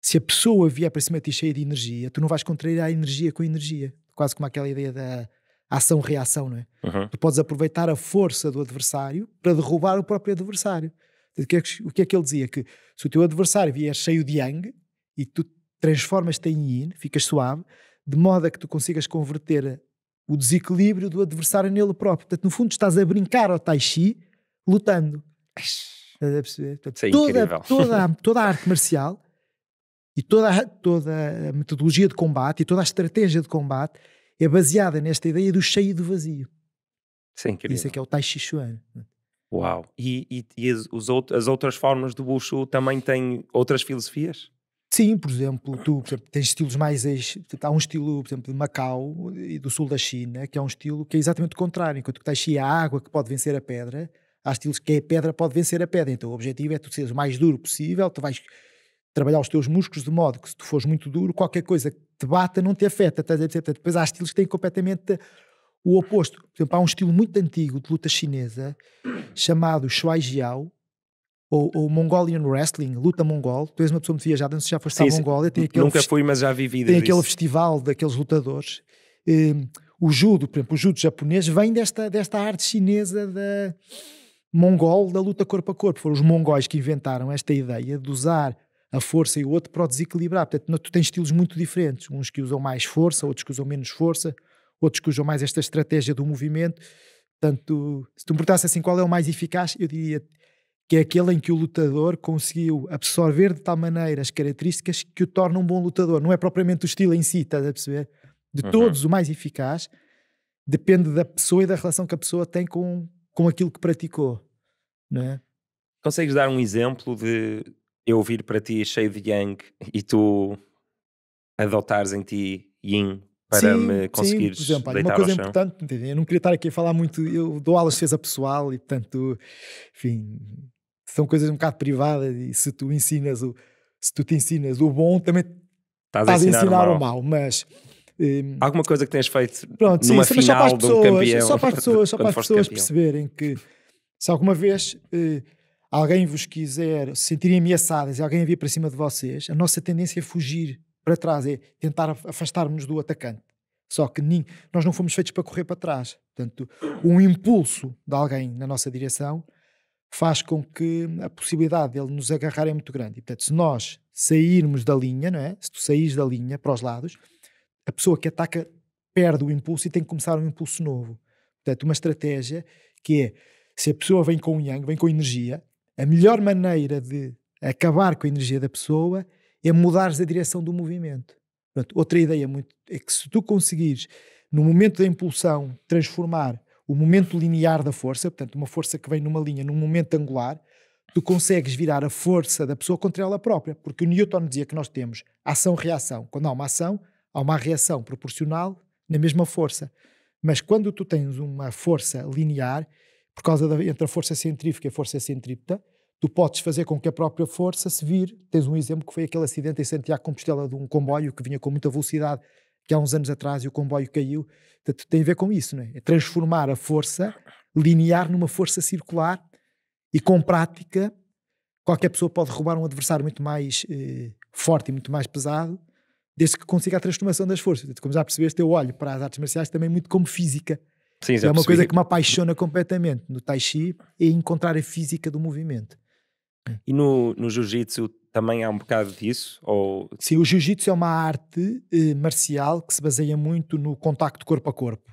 B: se a pessoa vier para cima de ti cheia de energia, tu não vais contrair a energia com a energia. Quase como aquela ideia da ação-reação, não é? Uhum. Tu podes aproveitar a força do adversário para derrubar o próprio adversário. O que, é que, o que é que ele dizia? Que se o teu adversário vier cheio de yang e tu transformas-te em yin, ficas suave, de modo a que tu consigas converter o desequilíbrio do adversário nele próprio. Portanto, no fundo, estás a brincar ao tai chi lutando. Estás a perceber? Portanto, é toda, toda, a, toda a arte marcial e toda toda a metodologia de combate e toda a estratégia de combate é baseada nesta ideia do cheio e do vazio. Sim, querido. É Isso é que é o Tai Chi Chuan.
A: Uau! E, e, e as, as, outras formas do Wushu também têm outras filosofias?
B: Sim, por exemplo, tu por exemplo, tens estilos mais. Há um estilo, por exemplo, de Macau e do sul da China, que é um estilo que é exatamente o contrário. Enquanto que Tai Chi é a água que pode vencer a pedra, há estilos que é a pedra pode vencer a pedra. Então o objetivo é tu seres o mais duro possível, tu vais trabalhar os teus músculos de modo que se tu fores muito duro, qualquer coisa que te bata não te afeta, etc, a depois há estilos que têm completamente o oposto. Por exemplo, há um estilo muito antigo de luta chinesa chamado Shuai Jiao, ou, ou Mongolian Wrestling, luta mongol. Tu és uma pessoa muito viajada, não sei se já foste sim, à Mongólia. Tem aquele nunca fui, mas
A: já vivi Tem aquele
B: festival daqueles lutadores. Um, o judo, por exemplo, o judo japonês vem desta, desta arte chinesa da mongol, da luta corpo a corpo. Foram os mongóis que inventaram esta ideia de usar a força e o outro para o desequilibrar. Portanto, tu tens estilos muito diferentes, uns que usam mais força, outros que usam menos força, outros que usam mais esta estratégia do movimento. Portanto, se tu me perguntasse assim qual é o mais eficaz, eu diria que é aquele em que o lutador conseguiu absorver de tal maneira as características que o torna um bom lutador. Não é propriamente o estilo em si, estás a perceber? De uhum. todos, o mais eficaz depende da pessoa e da relação que a pessoa tem com, com aquilo que praticou. Não é?
A: Consegues dar um exemplo de, eu vir para ti cheio de yang e tu adotares em ti yin para sim, me conseguires sim, por exemplo, deitar uma coisa
B: importante, eu não queria estar aqui a falar muito, eu dou aulas de defesa pessoal e portanto, enfim, são coisas um bocado privadas e se tu ensinas o, se tu te ensinas o bom, também estás, a ensinar, ensinar o, mal. o
A: mal, mas hum, alguma coisa que tens feito pronto, numa sim, final só para as pessoas, um campeão, só para as pessoas, só para as pessoas
B: perceberem que se alguma vez uh, alguém vos quiser se sentirem ameaçadas e alguém vir para cima de vocês, a nossa tendência é fugir para trás, é tentar afastarmo-nos do atacante. Só que nem, nós não fomos feitos para correr para trás. Portanto, um impulso de alguém na nossa direção faz com que a possibilidade dele nos agarrar é muito grande. E, portanto, se nós sairmos da linha, não é? Se tu saís da linha para os lados, a pessoa que ataca perde o impulso e tem que começar um impulso novo. Portanto, uma estratégia que é se a pessoa vem com yang, vem com energia, a melhor maneira de acabar com a energia da pessoa é mudares a direção do movimento. Pronto, outra ideia muito é que se tu conseguires, no momento da impulsão, transformar o momento linear da força, portanto, uma força que vem numa linha num momento angular, tu consegues virar a força da pessoa contra ela própria, porque o Newton dizia que nós temos ação-reação. Quando há uma ação, há uma reação proporcional na mesma força. Mas quando tu tens uma força linear, por causa da, entre a força centrífuga e a força centrípeta, tu podes fazer com que a própria força se vire. Tens um exemplo que foi aquele acidente em Santiago Compostela de um comboio que vinha com muita velocidade, que há uns anos atrás e o comboio caiu. Portanto, tem a ver com isso, não é? é transformar a força linear numa força circular e com prática qualquer pessoa pode roubar um adversário muito mais eh, forte e muito mais pesado desde que consiga a transformação das forças. como já percebeste, eu olho para as artes marciais também muito como física. Sim, é, é uma percebi. coisa que me apaixona completamente no Tai Chi é encontrar a física do movimento.
A: É. E no, no jiu-jitsu também há um bocado disso? Ou...
B: Sim, o jiu-jitsu é uma arte eh, marcial que se baseia muito no contacto corpo a corpo.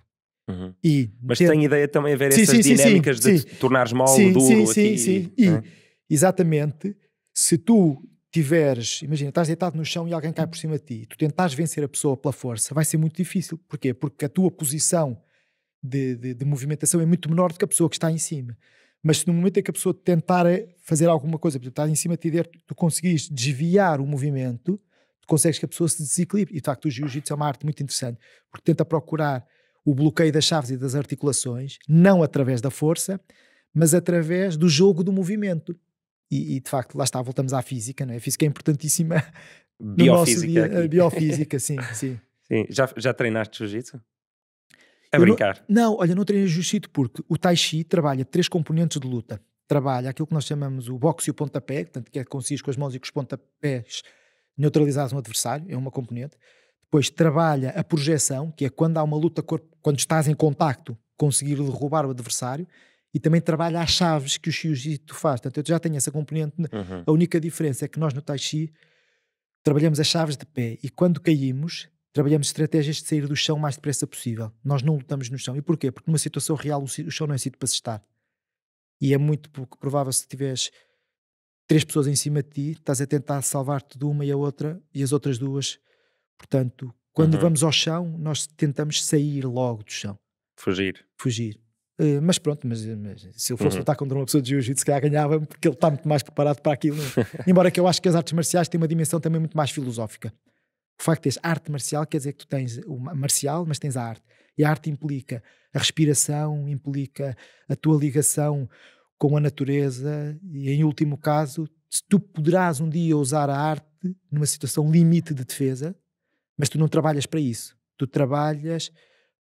B: Uhum. E
A: Mas ter... tem ideia também haver sim, essas sim, dinâmicas sim, sim, de tornares mal, sim, duro, sim, aqui, sim, sim.
B: E, é? exatamente, se tu tiveres, imagina, estás deitado no chão e alguém cai por cima de ti, tu tentares vencer a pessoa pela força, vai ser muito difícil. Porquê? Porque a tua posição de, de, de movimentação é muito menor do que a pessoa que está em cima. Mas se no momento em que a pessoa tentar eh, fazer alguma coisa, porque estás em cima de ti, dentro, tu conseguis desviar o movimento, tu consegues que a pessoa se desequilibre. E de facto, o jiu-jitsu é uma arte muito interessante, porque tenta procurar o bloqueio das chaves e das articulações, não através da força, mas através do jogo do movimento. E, e de facto, lá está, voltamos à física, não é? A física é importantíssima. Biofísica. No nosso dia, biofísica, sim, sim.
A: Sim, já, já treinaste jiu-jitsu? A é brincar?
B: Não, não, olha, não treinei jiu-jitsu porque o tai chi trabalha três componentes de luta. Trabalha aquilo que nós chamamos o boxe e o pontapé, portanto, que é consiste com as mãos e com os pontapés neutralizar um adversário, é uma componente. Depois trabalha a projeção, que é quando há uma luta quando estás em contacto, conseguir derrubar o adversário. E também trabalha as chaves que o jiu-jitsu faz. Portanto, eu já tenho essa componente. Né? Uhum. A única diferença é que nós no tai chi trabalhamos as chaves de pé e quando caímos trabalhamos estratégias de sair do chão o mais depressa possível. Nós não lutamos no chão. E porquê? Porque numa situação real o chão não é sítio para se estar. E é muito pouco provável se tiveres três pessoas em cima de ti, estás a tentar salvar-te de uma e a outra e as outras duas. Portanto, quando uhum. vamos ao chão, nós tentamos sair logo do chão. Fugir. Fugir. Uh, mas pronto, mas, eh, mas, se eu fosse uhum. lutar contra uma pessoa de jiu-jitsu, se calhar ganhava porque ele está muito mais preparado para aquilo. É? Embora que eu acho que as artes marciais têm uma dimensão também muito mais filosófica. O facto de teres arte marcial quer dizer que tu tens o marcial, mas tens a arte. E a arte implica a respiração, implica a tua ligação com a natureza e, em último caso, se tu poderás um dia usar a arte numa situação limite de defesa, mas tu não trabalhas para isso. Tu trabalhas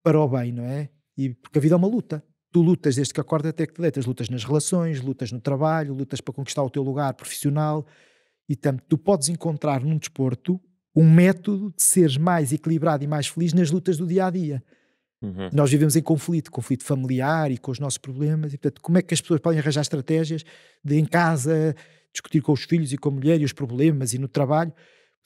B: para o bem, não é? E porque a vida é uma luta. Tu lutas desde que acorda até que te deitas, lutas nas relações, lutas no trabalho, lutas para conquistar o teu lugar profissional. E tanto tu podes encontrar num desporto um método de seres mais equilibrado e mais feliz nas lutas do dia a dia. Uhum. Nós vivemos em conflito, conflito familiar e com os nossos problemas, e portanto, como é que as pessoas podem arranjar estratégias de em casa discutir com os filhos e com a mulher e os problemas e no trabalho?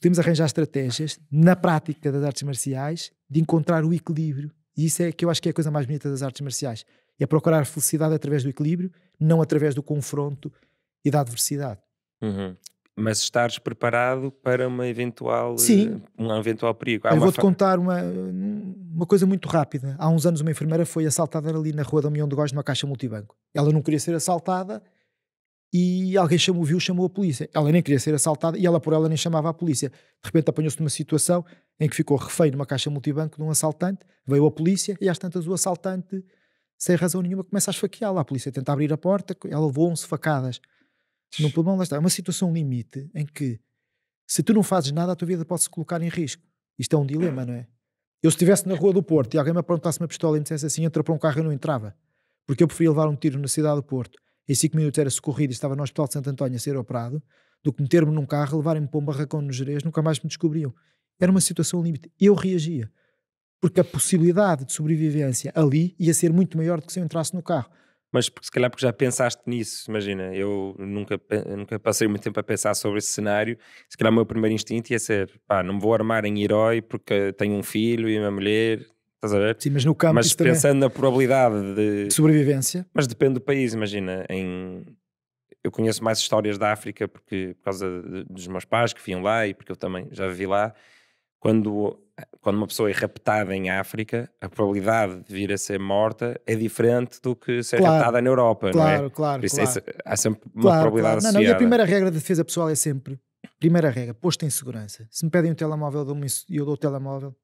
B: Podemos arranjar estratégias na prática das artes marciais de encontrar o equilíbrio. E isso é que eu acho que é a coisa mais bonita das artes marciais. É procurar felicidade através do equilíbrio, não através do confronto e da adversidade.
A: Uhum mas estares preparado para uma eventual, Sim. Eh, um eventual perigo. Há Eu vou-te fa... contar
B: uma, uma coisa muito rápida. Há uns anos uma enfermeira foi assaltada ali na Rua da União de Góis numa caixa multibanco. Ela não queria ser assaltada e alguém chamou, viu, chamou a polícia. Ela nem queria ser assaltada e ela por ela nem chamava a polícia. De repente apanhou-se numa situação em que ficou refém numa caixa multibanco de um assaltante, veio a polícia e às tantas o assaltante, sem razão nenhuma, começa a esfaqueá-la. A polícia tenta abrir a porta, ela levou 11 facadas num pulmão, lá está. É uma situação limite em que, se tu não fazes nada, a tua vida pode se colocar em risco. Isto é um dilema, não é? Eu, se estivesse na Rua do Porto e alguém me apontasse uma pistola e me dissesse assim, entra para um carro, eu não entrava. Porque eu preferia levar um tiro na cidade do Porto. Em 5 minutos era socorrido e estava no Hospital de Santo António a ser operado, do que meter-me num carro, levarem-me para um barracão no Jerez, nunca mais me descobriam. Era uma situação limite. Eu reagia. Porque a possibilidade de sobrevivência ali ia ser muito maior do que se eu entrasse no carro
A: mas porque, se calhar porque já pensaste nisso, imagina, eu nunca, nunca passei muito tempo a pensar sobre esse cenário, se calhar o meu primeiro instinto ia ser, pá, não me vou armar em herói porque tenho um filho e uma mulher, estás a ver? Sim, mas no campo Mas pensando na probabilidade de... de... Sobrevivência. Mas depende do país, imagina, em... Eu conheço mais histórias da África porque, por causa de, dos meus pais que vinham lá e porque eu também já vivi lá. Quando quando uma pessoa é raptada em África, a probabilidade de vir a ser morta é diferente do que ser claro, raptada na Europa, claro, não é? Claro, isso é claro. há sempre uma claro, probabilidade claro. Não, não, e a primeira
B: regra da defesa pessoal é sempre, primeira regra, posto em segurança. Se me pedem um telemóvel e eu dou o telemóvel,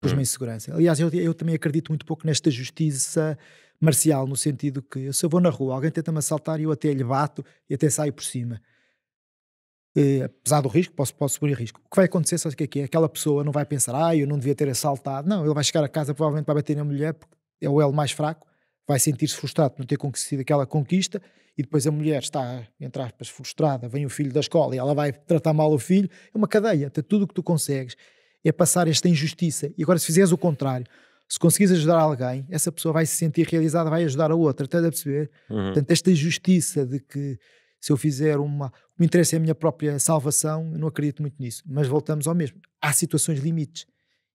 B: pus-me hum. em segurança. Aliás, eu, eu também acredito muito pouco nesta justiça marcial, no sentido que se eu vou na rua, alguém tenta-me assaltar e eu até lhe bato e até saio por cima eh, apesar do risco, posso, posso subir risco. O que vai acontecer, sabe o que é que é? Aquela pessoa não vai pensar, ah, eu não devia ter assaltado. Não, ele vai chegar a casa, provavelmente vai bater na mulher, porque é o elo mais fraco, vai sentir-se frustrado por não ter conquistado aquela conquista, e depois a mulher está, entre aspas, frustrada, vem o filho da escola e ela vai tratar mal o filho. É uma cadeia, então, tudo o que tu consegues é passar esta injustiça. E agora, se fizeres o contrário, se conseguires ajudar alguém, essa pessoa vai se sentir realizada, vai ajudar a outra, até a perceber. Uhum. Portanto, esta injustiça de que se eu fizer uma, me interessa é a minha própria salvação, eu não acredito muito nisso. Mas voltamos ao mesmo. Há situações limites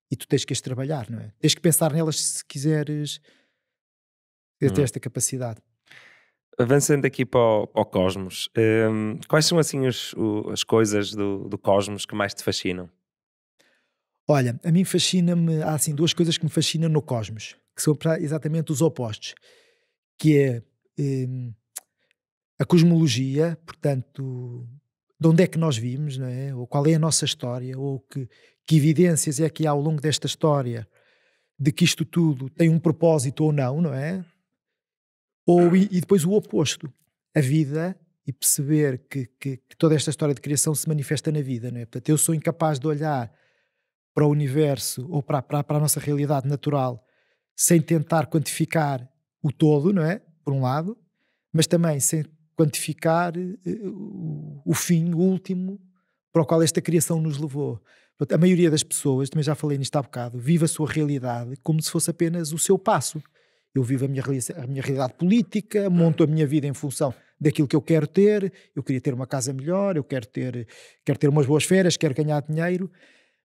B: e tu tens que as trabalhar, não é? Tens que pensar nelas se quiseres ter uhum. esta capacidade.
A: Avançando aqui para o, para o cosmos, um, quais são assim os, o, as coisas do, do cosmos que mais te fascinam?
B: Olha, a mim fascina-me, há assim duas coisas que me fascinam no cosmos, que são exatamente os opostos, que é um, a cosmologia, portanto, de onde é que nós vimos, não é? ou qual é a nossa história, ou que, que evidências é que há ao longo desta história de que isto tudo tem um propósito ou não, não é? Ou, e, e depois o oposto, a vida e perceber que, que, que, toda esta história de criação se manifesta na vida, não é? Portanto, eu sou incapaz de olhar para o universo ou para, para, para a nossa realidade natural sem tentar quantificar o todo, não é? Por um lado, mas também sem quantificar eh, o fim último para o qual esta criação nos levou. A maioria das pessoas, também já falei nisto há bocado, vive a sua realidade como se fosse apenas o seu passo. Eu vivo a minha, a minha realidade política, monto a minha vida em função daquilo que eu quero ter. Eu queria ter uma casa melhor, eu quero ter, quero ter umas boas férias, quero ganhar dinheiro.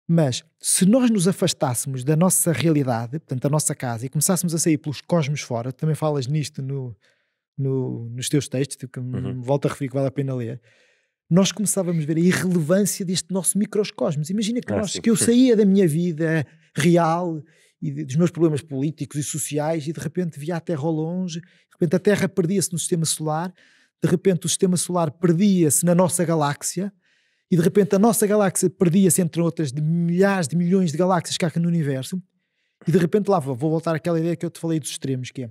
B: Mas se nós nos afastássemos da nossa realidade, portanto, da nossa casa, e começássemos a sair pelos cosmos fora, também falas nisto no, no, nos teus textos, tipo, que uhum. volto a referir que vale a pena ler, nós começávamos a ver a irrelevância deste nosso microcosmos. Imagina que, ah, nós, que eu saía da minha vida real e de, dos meus problemas políticos e sociais e de repente via a Terra ao longe, de repente a Terra perdia-se no sistema solar, de repente o sistema solar perdia-se na nossa galáxia e de repente a nossa galáxia perdia-se entre outras de milhares de milhões de galáxias que há aqui no universo e de repente lá vou, vou voltar àquela ideia que eu te falei dos extremos, que é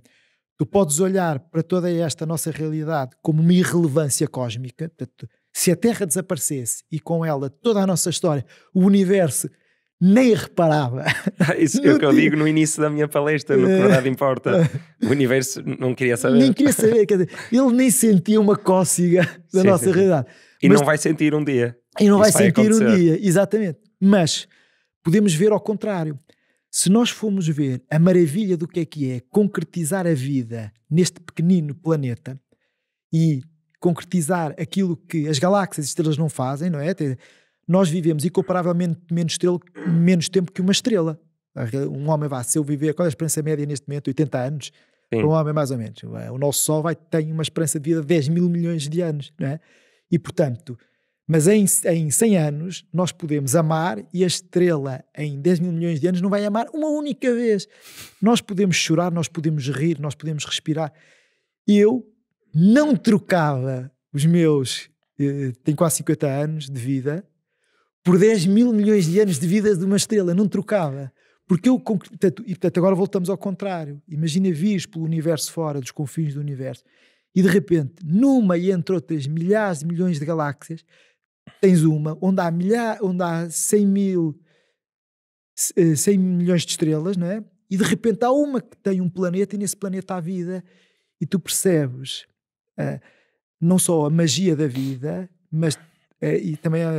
B: Tu podes olhar para toda esta nossa realidade como uma irrelevância cósmica. Portanto, se a Terra desaparecesse e com ela toda a nossa história, o universo nem reparava.
A: Isso é o que eu digo no início da minha palestra, no que importa. O universo não queria saber. Nem queria saber,
B: quer dizer, ele nem sentia uma cócega da sim, nossa sim. realidade. E Mas, não vai sentir
A: um dia. E não vai, vai sentir acontecer. um dia,
B: exatamente. Mas podemos ver ao contrário se nós formos ver a maravilha do que é que é concretizar a vida neste pequenino planeta e concretizar aquilo que as galáxias e estrelas não fazem, não é? Nós vivemos incomparavelmente menos, estrela, menos tempo que uma estrela. Um homem vai, se eu viver, qual é a esperança média neste momento? 80 anos? Sim. um homem, mais ou menos. O nosso Sol vai, tem uma esperança de vida de 10 mil milhões de anos, não é? E, portanto, mas em, em 100 anos nós podemos amar e a estrela em 10 mil milhões de anos não vai amar uma única vez. Nós podemos chorar, nós podemos rir, nós podemos respirar. Eu não trocava os meus, eh, tenho quase 50 anos de vida, por 10 mil milhões de anos de vida de uma estrela, não trocava. Porque eu, e portanto agora voltamos ao contrário. Imagina vires pelo universo fora, dos confins do universo, e de repente, numa e entre outras milhares de milhões de galáxias, tens uma onde há, milhar, onde há 100 mil, 100 eh, milhões de estrelas, não é? E de repente há uma que tem um planeta e nesse planeta há vida e tu percebes uh, não só a magia da vida, mas uh, e também a,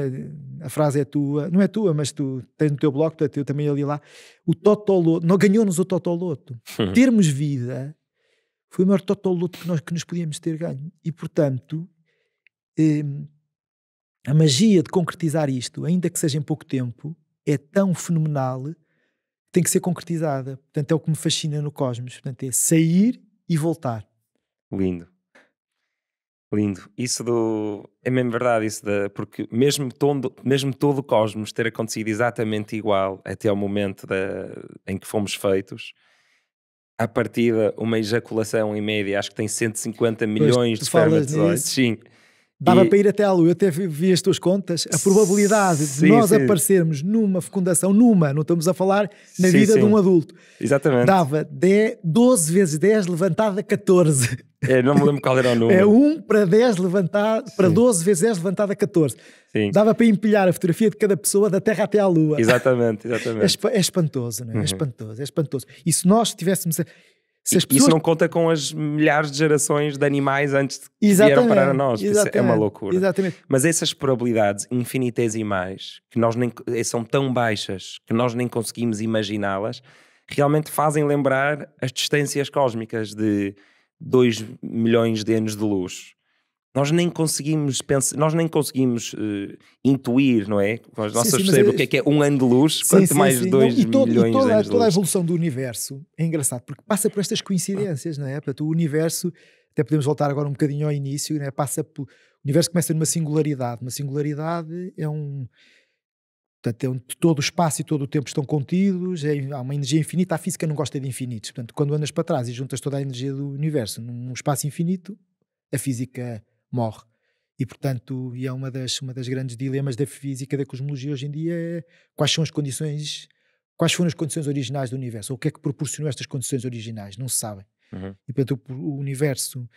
B: a, frase é tua, não é tua, mas tu tens no teu bloco tu é também ali lá, o Totoloto, não ganhou-nos o Totoloto. Uhum. Termos vida foi o maior Totoloto que nós que nos podíamos ter ganho. E portanto, a magia de concretizar isto, ainda que seja em pouco tempo, é tão fenomenal que tem que ser concretizada. Portanto, é o que me fascina no cosmos. Portanto, é sair e voltar.
A: Lindo. Lindo. Isso do. É mesmo verdade, isso da. Porque mesmo todo, mesmo todo o cosmos ter acontecido exatamente igual até ao momento da... em que fomos feitos, a partir de uma ejaculação em média, acho que tem 150 milhões pois, de espermatozoides. Sim. Dava e... para
B: ir até à Lua, eu até vi as tuas contas. A probabilidade sim, de nós sim. aparecermos numa fecundação, numa, não estamos a falar, na sim, vida de um adulto.
A: Exatamente. Dava
B: 10, 12 vezes 10 levantado a 14.
A: É, não me lembro qual era o é número. É
B: 1 para 10 levantado, para 12 vezes 10 levantado a 14. Sim. Dava para empilhar a fotografia de cada pessoa da Terra
A: até à Lua. Exatamente, exatamente.
B: É, é espantoso, não é? é uhum. É espantoso, é espantoso. E se nós
A: tivéssemos. A se pessoas... Isso não conta com as milhares de gerações de animais antes de vieram parar a nós. É uma loucura. Exatamente. Mas essas probabilidades infinitesimais, que nós nem, eh, são tão baixas que nós nem conseguimos imaginá-las, realmente fazem lembrar as distâncias cósmicas de 2 milhões de anos de luz nós nem conseguimos pensar, nós nem conseguimos uh, intuir, não é? Com as nossas cérebro, é... o que é que é um ano de luz, sim, quanto sim, mais sim. dois não, e milhões e toda, de anos. Toda a
B: evolução do universo é engraçado, porque passa por estas coincidências, não é? Portanto, o universo, até podemos voltar agora um bocadinho ao início, não é? passa por. O universo começa numa singularidade. Uma singularidade é um. Portanto, é onde todo o espaço e todo o tempo estão contidos, é, há uma energia infinita, a física não gosta de infinitos. Portanto, quando andas para trás e juntas toda a energia do universo num espaço infinito, a física morre. E, portanto, e é uma das, uma das grandes dilemas da física da cosmologia hoje em dia é quais são as condições, quais foram as condições originais do universo, ou o que é que proporcionou estas condições originais, não se sabem. Uhum. E, portanto, o, universo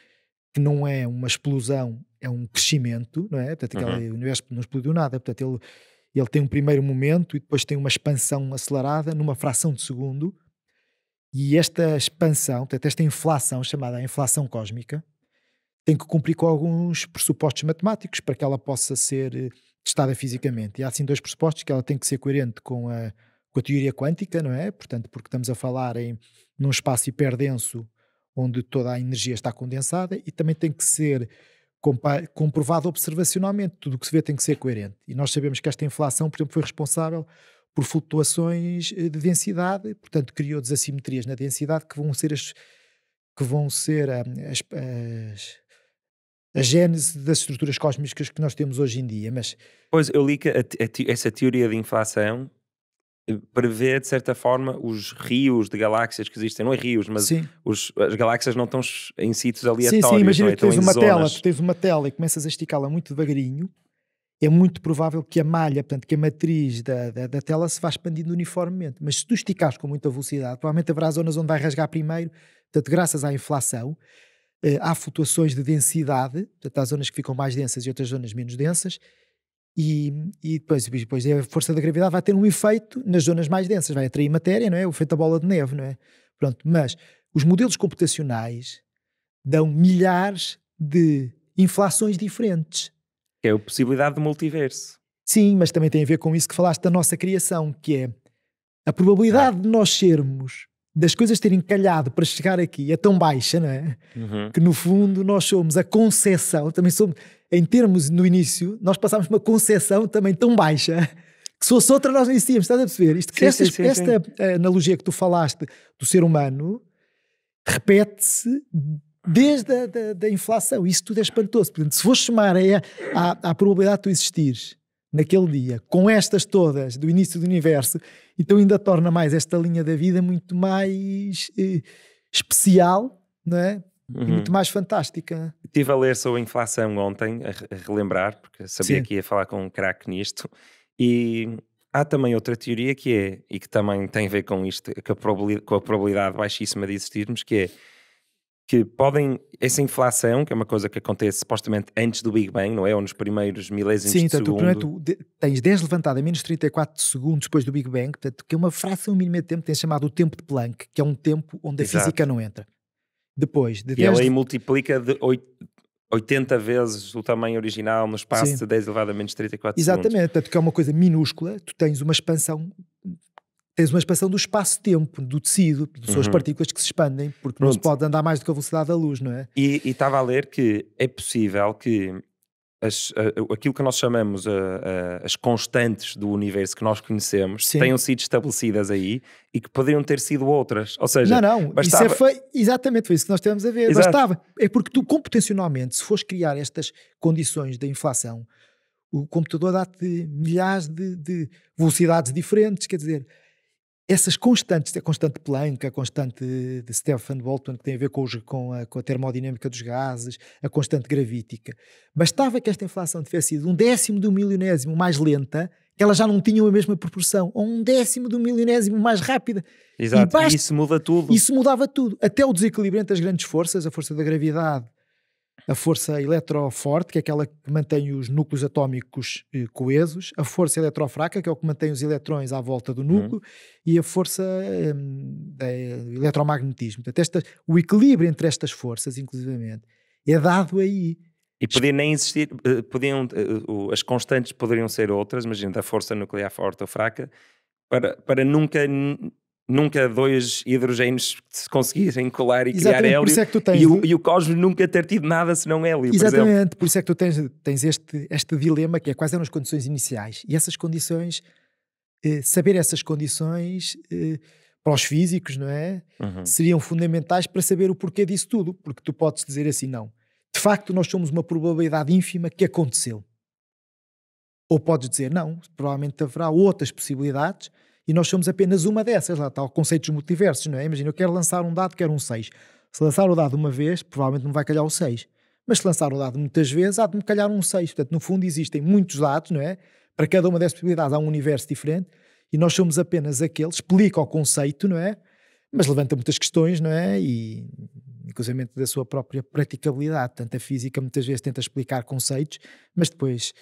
B: que não é uma explosão, é um crescimento, não é? Portanto, aquele, uhum. o universo não explodiu nada, portanto, ele, ele tem um primeiro momento e depois tem uma expansão acelerada numa fração de segundo, e esta expansão, portanto, esta inflação, chamada inflação cósmica, tem que cumprir com alguns pressupostos matemáticos para que ela possa ser eh, testada fisicamente. E há assim dois pressupostos que ela tem que ser coerente com a, com a teoria quântica, não é? Portanto, porque estamos a falar em num espaço hiperdenso onde toda a energia está condensada e também tem que ser comprovado observacionalmente, tudo o que se vê tem que ser coerente. E nós sabemos que esta inflação, por exemplo, foi responsável por flutuações eh, de densidade, portanto, criou desassimetrias na densidade que vão ser as que vão ser ah, as, as a gênese das estruturas cósmicas que nós temos hoje em dia. Mas...
A: Pois, eu li que a, a, essa teoria de inflação eh, prevê, de certa forma, os rios de galáxias que existem. Não é rios, mas os, as galáxias não estão em sítios aleatórios. Sim, sim imagina é? que tens uma, tela,
B: tens uma tela e começas a esticá-la muito devagarinho, é muito provável que a malha, portanto, que a matriz da, da, da tela se vá expandindo uniformemente. Mas se tu esticares com muita velocidade, provavelmente haverá zonas onde vai rasgar primeiro, portanto, graças à inflação, eh, há flutuações de densidade, portanto, há zonas que ficam mais densas e outras zonas menos densas, e, e depois, depois a força da gravidade vai ter um efeito nas zonas mais densas, vai atrair matéria, não é? O efeito da bola de neve, não é? Pronto, mas os modelos computacionais dão milhares de inflações diferentes.
A: Que é a possibilidade do multiverso.
B: Sim, mas também tem a ver com isso que falaste da nossa criação, que é a probabilidade ah. de nós sermos das coisas terem calhado para chegar aqui é tão baixa, não é? Uhum. Que no fundo nós somos a concessão, também somos, em termos no início, nós passámos uma concessão também tão baixa que se fosse outra nós não existíamos, estás a perceber? Isto, sim, esta, sim, sim, esta eh, analogia que tu falaste do ser humano repete-se desde a da, da inflação, isso tudo é espantoso. Portanto, se for chamar a, a, à probabilidade de tu existires naquele dia, com estas todas do início do universo, então ainda torna mais esta linha da vida muito mais eh, especial, não é? Uhum. E muito uhum. mais fantástica.
A: Estive a ler sobre a inflação ontem, a relembrar, porque sabia Sim. que ia falar com um craque nisto, e há também outra teoria que é, e que também tem a ver com isto, com a probabilidade baixíssima de existirmos, que é que podem, essa inflação, que é uma coisa que acontece supostamente antes do Big Bang, não é? Ou nos primeiros milésimos Sim, de então, segundo. Sim,
B: tu tens 10 levantado a menos 34 segundos depois do Big Bang, portanto, que é uma fração mínima de tempo, tem chamado o tempo de Planck, que é um tempo onde a Exato. física não entra. Depois, de E ela aí
A: multiplica de 8, 80 vezes o tamanho original no espaço Sim. de 10 elevado a menos 34 Exatamente,
B: segundos. portanto, que é uma coisa minúscula, tu tens uma expansão tens uma expansão do espaço-tempo, do tecido, de suas uhum. partículas que se expandem, porque Pronto. não se pode andar mais do que a velocidade da luz, não é?
A: E estava a ler que é possível que as, aquilo que nós chamamos a, a, as constantes do universo que nós conhecemos Sim. tenham sido estabelecidas aí e que poderiam ter sido outras. Ou seja, não, não, bastava... isso é foi,
B: exatamente foi isso que nós temos a ver. Exato. Bastava. É porque tu computacionalmente, se fores criar estas condições da inflação, o computador dá-te milhares de, de velocidades diferentes, quer dizer, essas constantes, a constante Planck, a constante de Stefan Boltzmann, que tem a ver com, os, com, a, com, a, termodinâmica dos gases, a constante gravítica. Bastava que esta inflação tivesse sido um décimo do milionésimo mais lenta, que elas já não tinham a mesma proporção, ou um décimo do milionésimo mais rápida. Exato, e basta,
A: isso muda tudo.
B: Isso mudava tudo, até o desequilíbrio entre as grandes forças, a força da gravidade a força eletroforte, que é aquela que mantém os núcleos atómicos eh, coesos, a força eletrofraca, que é o que mantém os eletrões à volta do uhum. núcleo, uhum. e a força hum, eh, da eletromagnetismo. Portanto, esta, o equilíbrio entre estas forças, inclusivamente, é dado aí.
A: E podia nem existir, eh, podiam, eh, as constantes poderiam ser outras, imagina, da força nuclear forte ou fraca, para, para nunca nunca dois hidrogênios se conseguirem colar e Exatamente, criar hélio. Por isso é que tu tens... e, o, e o cosmos nunca ter tido nada senão hélio. Exatamente,
B: por, por, isso é que tu tens, tens este, este dilema que é quais eram as condições iniciais. E essas condições, eh, saber essas condições eh, para os físicos, não é? Uhum. Seriam fundamentais para saber o porquê disso tudo, porque tu podes dizer assim, não. De facto, nós somos uma probabilidade ínfima que aconteceu. Ou podes dizer, não, provavelmente haverá outras possibilidades e nós somos apenas uma dessas, lá tal, conceitos multiversos, não é? Imagina, eu quero lançar um dado, quero um 6. Se lançar o dado uma vez, provavelmente não vai calhar o 6. Mas se lançar o dado muitas vezes, há de me calhar um 6. Portanto, no fundo, existem muitos dados, não é? Para cada uma dessas possibilidades há um universo diferente e nós somos apenas aquele, explica o conceito, não é? Mas levanta muitas questões, não é? E inclusive da sua própria praticabilidade. Portanto, a física muitas vezes tenta explicar conceitos, mas depois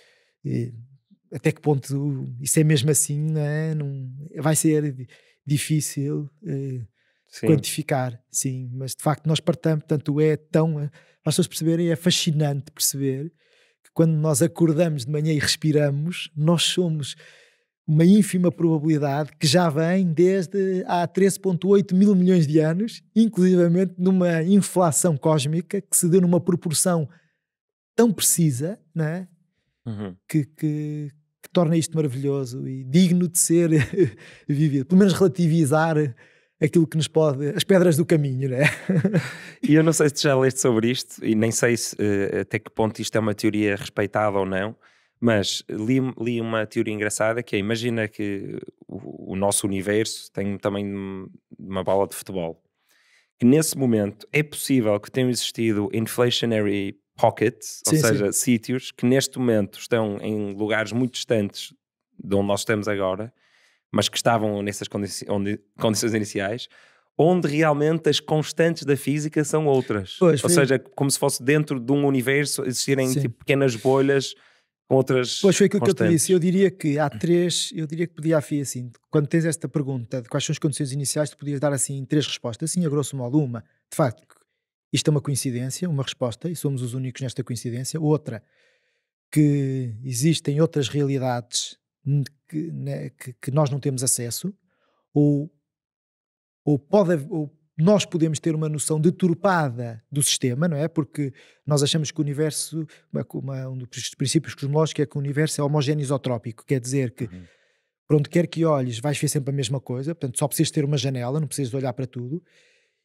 B: eh, até que ponto isso é mesmo assim, não é? Não, vai ser difícil uh, quantificar, sim, mas de facto nós partamos, portanto é tão, eh, para as pessoas perceberem, é fascinante perceber que quando nós acordamos de manhã e respiramos, nós somos uma ínfima probabilidade que já vem desde há 13,8 mil milhões de anos, inclusivamente numa inflação cósmica que se deu numa proporção tão precisa, não é? Uhum. Que, que, torna isto maravilhoso e digno de ser vivido. Pelo menos relativizar aquilo que nos pode, as pedras do caminho, né?
A: e eu não sei se já leste sobre isto e nem sei se, uh, até que ponto isto é uma teoria respeitada ou não, mas li, li uma teoria engraçada que é, imagina que o, o nosso universo tem também uma bola de futebol. Que nesse momento é possível que tenham existido inflationary pockets, sim, ou seja, sim. sítios que neste momento estão em lugares muito distantes de onde nós estamos agora, mas que estavam nessas condici onde, condições iniciais, onde realmente as constantes da física são outras. Pois, ou foi... seja, como se fosse dentro de um universo existirem tipo, pequenas bolhas com outras Pois foi aquilo que eu te disse.
B: Eu diria que há três, eu diria que podia haver assim, quando tens esta pergunta de quais são as condições iniciais, tu podias dar assim três respostas, assim a grosso modo uma. De facto, isto é uma coincidência, uma resposta, e somos os únicos nesta coincidência. Outra, que existem outras realidades que, né, que, que nós não temos acesso, ou, ou, pode, ou nós podemos ter uma noção deturpada do sistema, não é? Porque nós achamos que o universo, uma, uma, um dos princípios cosmológicos é que o universo é homogéneo isotrópico, quer dizer que uhum. para onde quer que olhes vais ver sempre a mesma coisa, portanto só precisas ter uma janela, não precisas olhar para tudo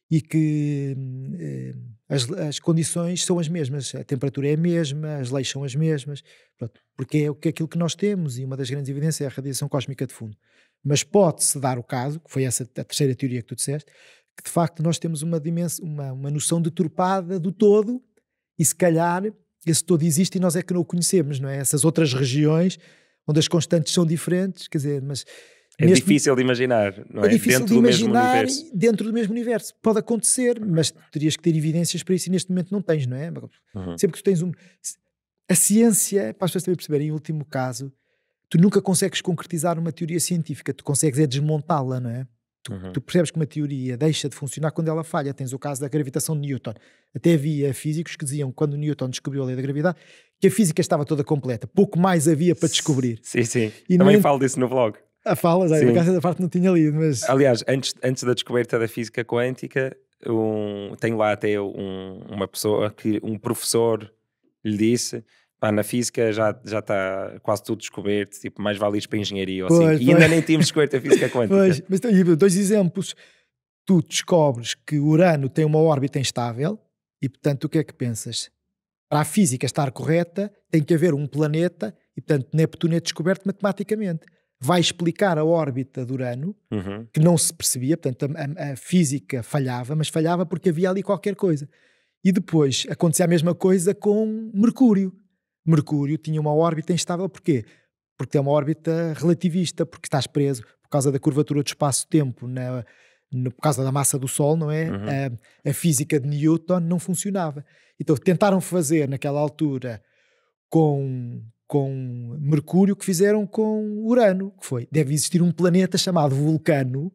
B: e que eh, as, as, condições são as mesmas, a temperatura é a mesma, as leis são as mesmas, pronto, porque é o que aquilo que nós temos e uma das grandes evidências é a radiação cósmica de fundo. Mas pode-se dar o caso, que foi essa a terceira teoria que tu disseste, que de facto nós temos uma, uma, uma noção deturpada do todo e se calhar esse todo existe e nós é que não o conhecemos, não é? Essas outras regiões onde as constantes são diferentes, quer dizer, mas é Neste difícil de
A: imaginar, não é? é difícil dentro de imaginar do mesmo universo.
B: dentro do mesmo universo. Pode acontecer, mas terias que ter evidências para isso e neste momento não tens, não é? Uhum. Sempre que tu tens um. A ciência, para as pessoas também perceberem, em último caso, tu nunca consegues concretizar uma teoria científica, tu consegues é desmontá-la, não é? Tu, uhum. tu, percebes que uma teoria deixa de funcionar quando ela falha. Tens o caso da gravitação de Newton. Até havia físicos que diziam que quando Newton descobriu a lei da gravidade que a física estava toda completa, pouco mais havia para descobrir.
A: Sim, sim. E Também ent... falo disso no blog.
B: A ah, falas, aí, por da parte não tinha lido, mas...
A: Aliás, antes, antes da descoberta da física quântica, um, tenho lá até um, uma pessoa, que um professor lhe disse... Pá, na física já está quase tudo descoberto, tipo, mais vale para a engenharia assim. pois, assim. E ainda nem tínhamos descoberto a física quântica. Pois,
B: mas tem dois exemplos. Tu descobres que Urano tem uma órbita instável e, portanto, o que é que pensas? Para a física estar correta, tem que haver um planeta e, portanto, Neptuno é descoberto matematicamente vai explicar a órbita de Urano, uhum. que não se percebia, portanto a, a, física falhava, mas falhava porque havia ali qualquer coisa. E depois acontecia a mesma coisa com Mercúrio. Mercúrio tinha uma órbita instável, porquê? Porque tem uma órbita relativista, porque estás preso por causa da curvatura do espaço-tempo, na, na, por causa da massa do Sol, não é? Uhum. A, a física de Newton não funcionava. Então tentaram fazer naquela altura com com Mercúrio que fizeram com Urano, que foi, deve existir um planeta chamado Vulcano,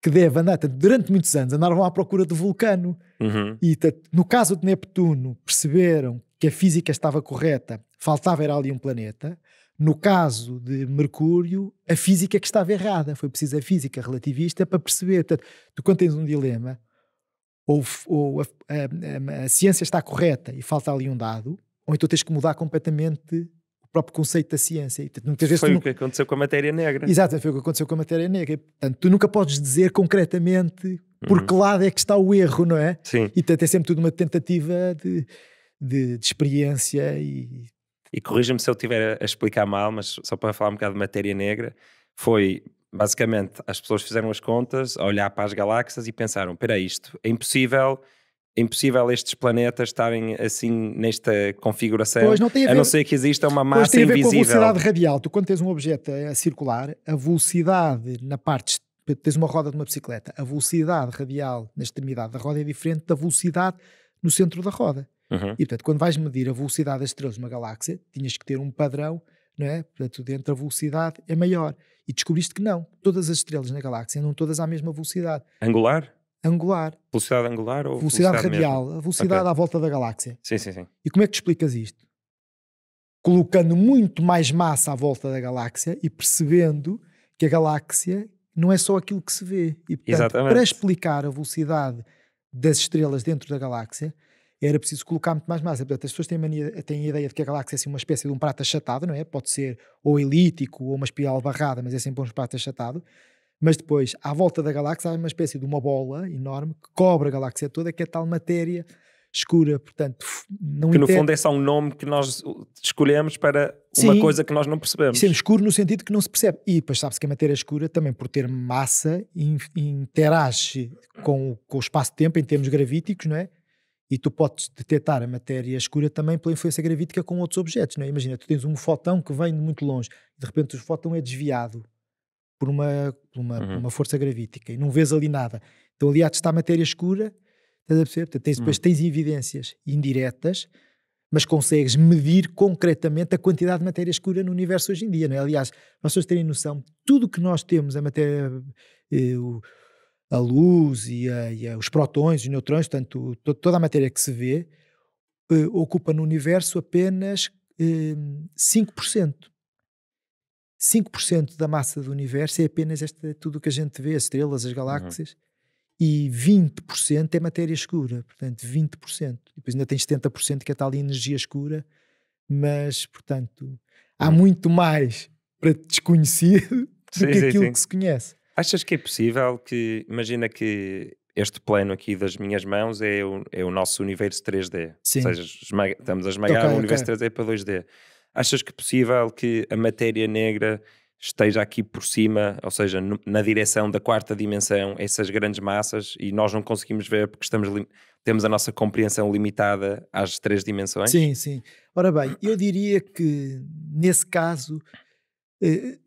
B: que deve andar, durante muitos anos andaram à procura do Vulcano, uhum. e no caso de Neptuno perceberam que a física estava correta, faltava era ali um planeta, no caso de Mercúrio, a física é que estava errada, foi preciso a física relativista para perceber, portanto, tu quando tens um dilema, ou, ou a, a, a, a ciência está correta e falta ali um dado, ou então tens que mudar completamente próprio conceito da ciência. Portanto, muitas vezes foi o nunca...
A: que aconteceu com a matéria negra. Exato,
B: foi o que aconteceu com a matéria negra. Portanto, tu nunca podes dizer concretamente por uhum. que lado é que está o erro, não é? Sim. E portanto é sempre tudo uma tentativa de, de, de experiência
A: e... E corrija-me se eu estiver a explicar mal, mas só para falar um bocado de matéria negra, foi basicamente as pessoas fizeram as contas, a olhar para as galáxias e pensaram: espera, isto é impossível impossível estes planetas estarem assim nesta configuração, pois, não tem a, ver, a não ser que exista uma massa pois tem a ver invisível. Com a velocidade
B: radial, tu quando tens um objeto a, a circular, a velocidade na parte tens uma roda de uma bicicleta, a velocidade radial na extremidade da roda é diferente da velocidade no centro da roda. Uhum. E portanto, quando vais medir a velocidade das estrelas numa galáxia, tinhas que ter um padrão, não é? Portanto, dentro da velocidade é maior. E descobriste que não, todas as estrelas na galáxia andam todas à mesma velocidade. Angular? angular.
A: Velocidade angular ou velocidade, velocidade radial, mesmo? a velocidade okay. à
B: volta da galáxia. Sim, sim, sim. E como é que te explicas isto? Colocando muito mais massa à volta da galáxia e percebendo que a galáxia não é só aquilo que se vê. E portanto, Exatamente. para explicar a velocidade das estrelas dentro da galáxia, era preciso colocar muito mais massa. Portanto, as pessoas têm, mania, têm a ideia de que a galáxia é assim, uma espécie de um prato achatado, não é? Pode ser ou elítico ou uma espiral barrada, mas é sempre um prato achatado. Mas depois, à volta da galáxia, há uma espécie de uma bola enorme que cobre a galáxia toda, que é tal matéria escura, portanto, não Que no inter... fundo
A: é só um nome que nós escolhemos para Sim, uma coisa que nós não percebemos. Sim,
B: escuro no sentido que não se percebe. E depois sabe-se que a matéria é escura também, por ter massa, interage com, com o espaço-tempo em termos gravíticos, não é? E tu podes detectar a matéria escura também pela influência gravítica com outros objetos, não é? Imagina, tu tens um fotão que vem de muito longe, de repente o fotão é desviado por uma, por uma, uhum. por uma força gravítica e não vês ali nada. Então ali está a matéria escura, estás a perceber? Portanto, tens, depois uhum. tens evidências indiretas, mas consegues medir concretamente a quantidade de matéria escura no universo hoje em dia. Não é? Aliás, para vocês terem noção, tudo que nós temos, a matéria, eh, o, a luz e, a, e a, os protões, os neutrões, portanto, to, toda a matéria que se vê, eh, ocupa no universo apenas eh, 5%. 5% da massa do universo é apenas esta tudo o que a gente vê, as estrelas, as galáxias, uhum. e 20% é matéria escura, portanto 20%. E depois ainda tem 70% que é tal energia escura, mas, portanto, há uhum. muito mais para desconhecido do que sim, aquilo sim. que se conhece.
A: Achas que é possível que, imagina que este plano aqui das minhas mãos é o, é o nosso universo 3D. Sim. Ou seja, estamos a esmagar okay, o universo okay. 3D para 2D. Achas que é possível que a matéria negra esteja aqui por cima, ou seja, na direção da quarta dimensão, essas grandes massas, e nós não conseguimos ver porque estamos temos a nossa compreensão limitada às três dimensões? Sim,
B: sim. Ora bem, eu diria que nesse caso eh,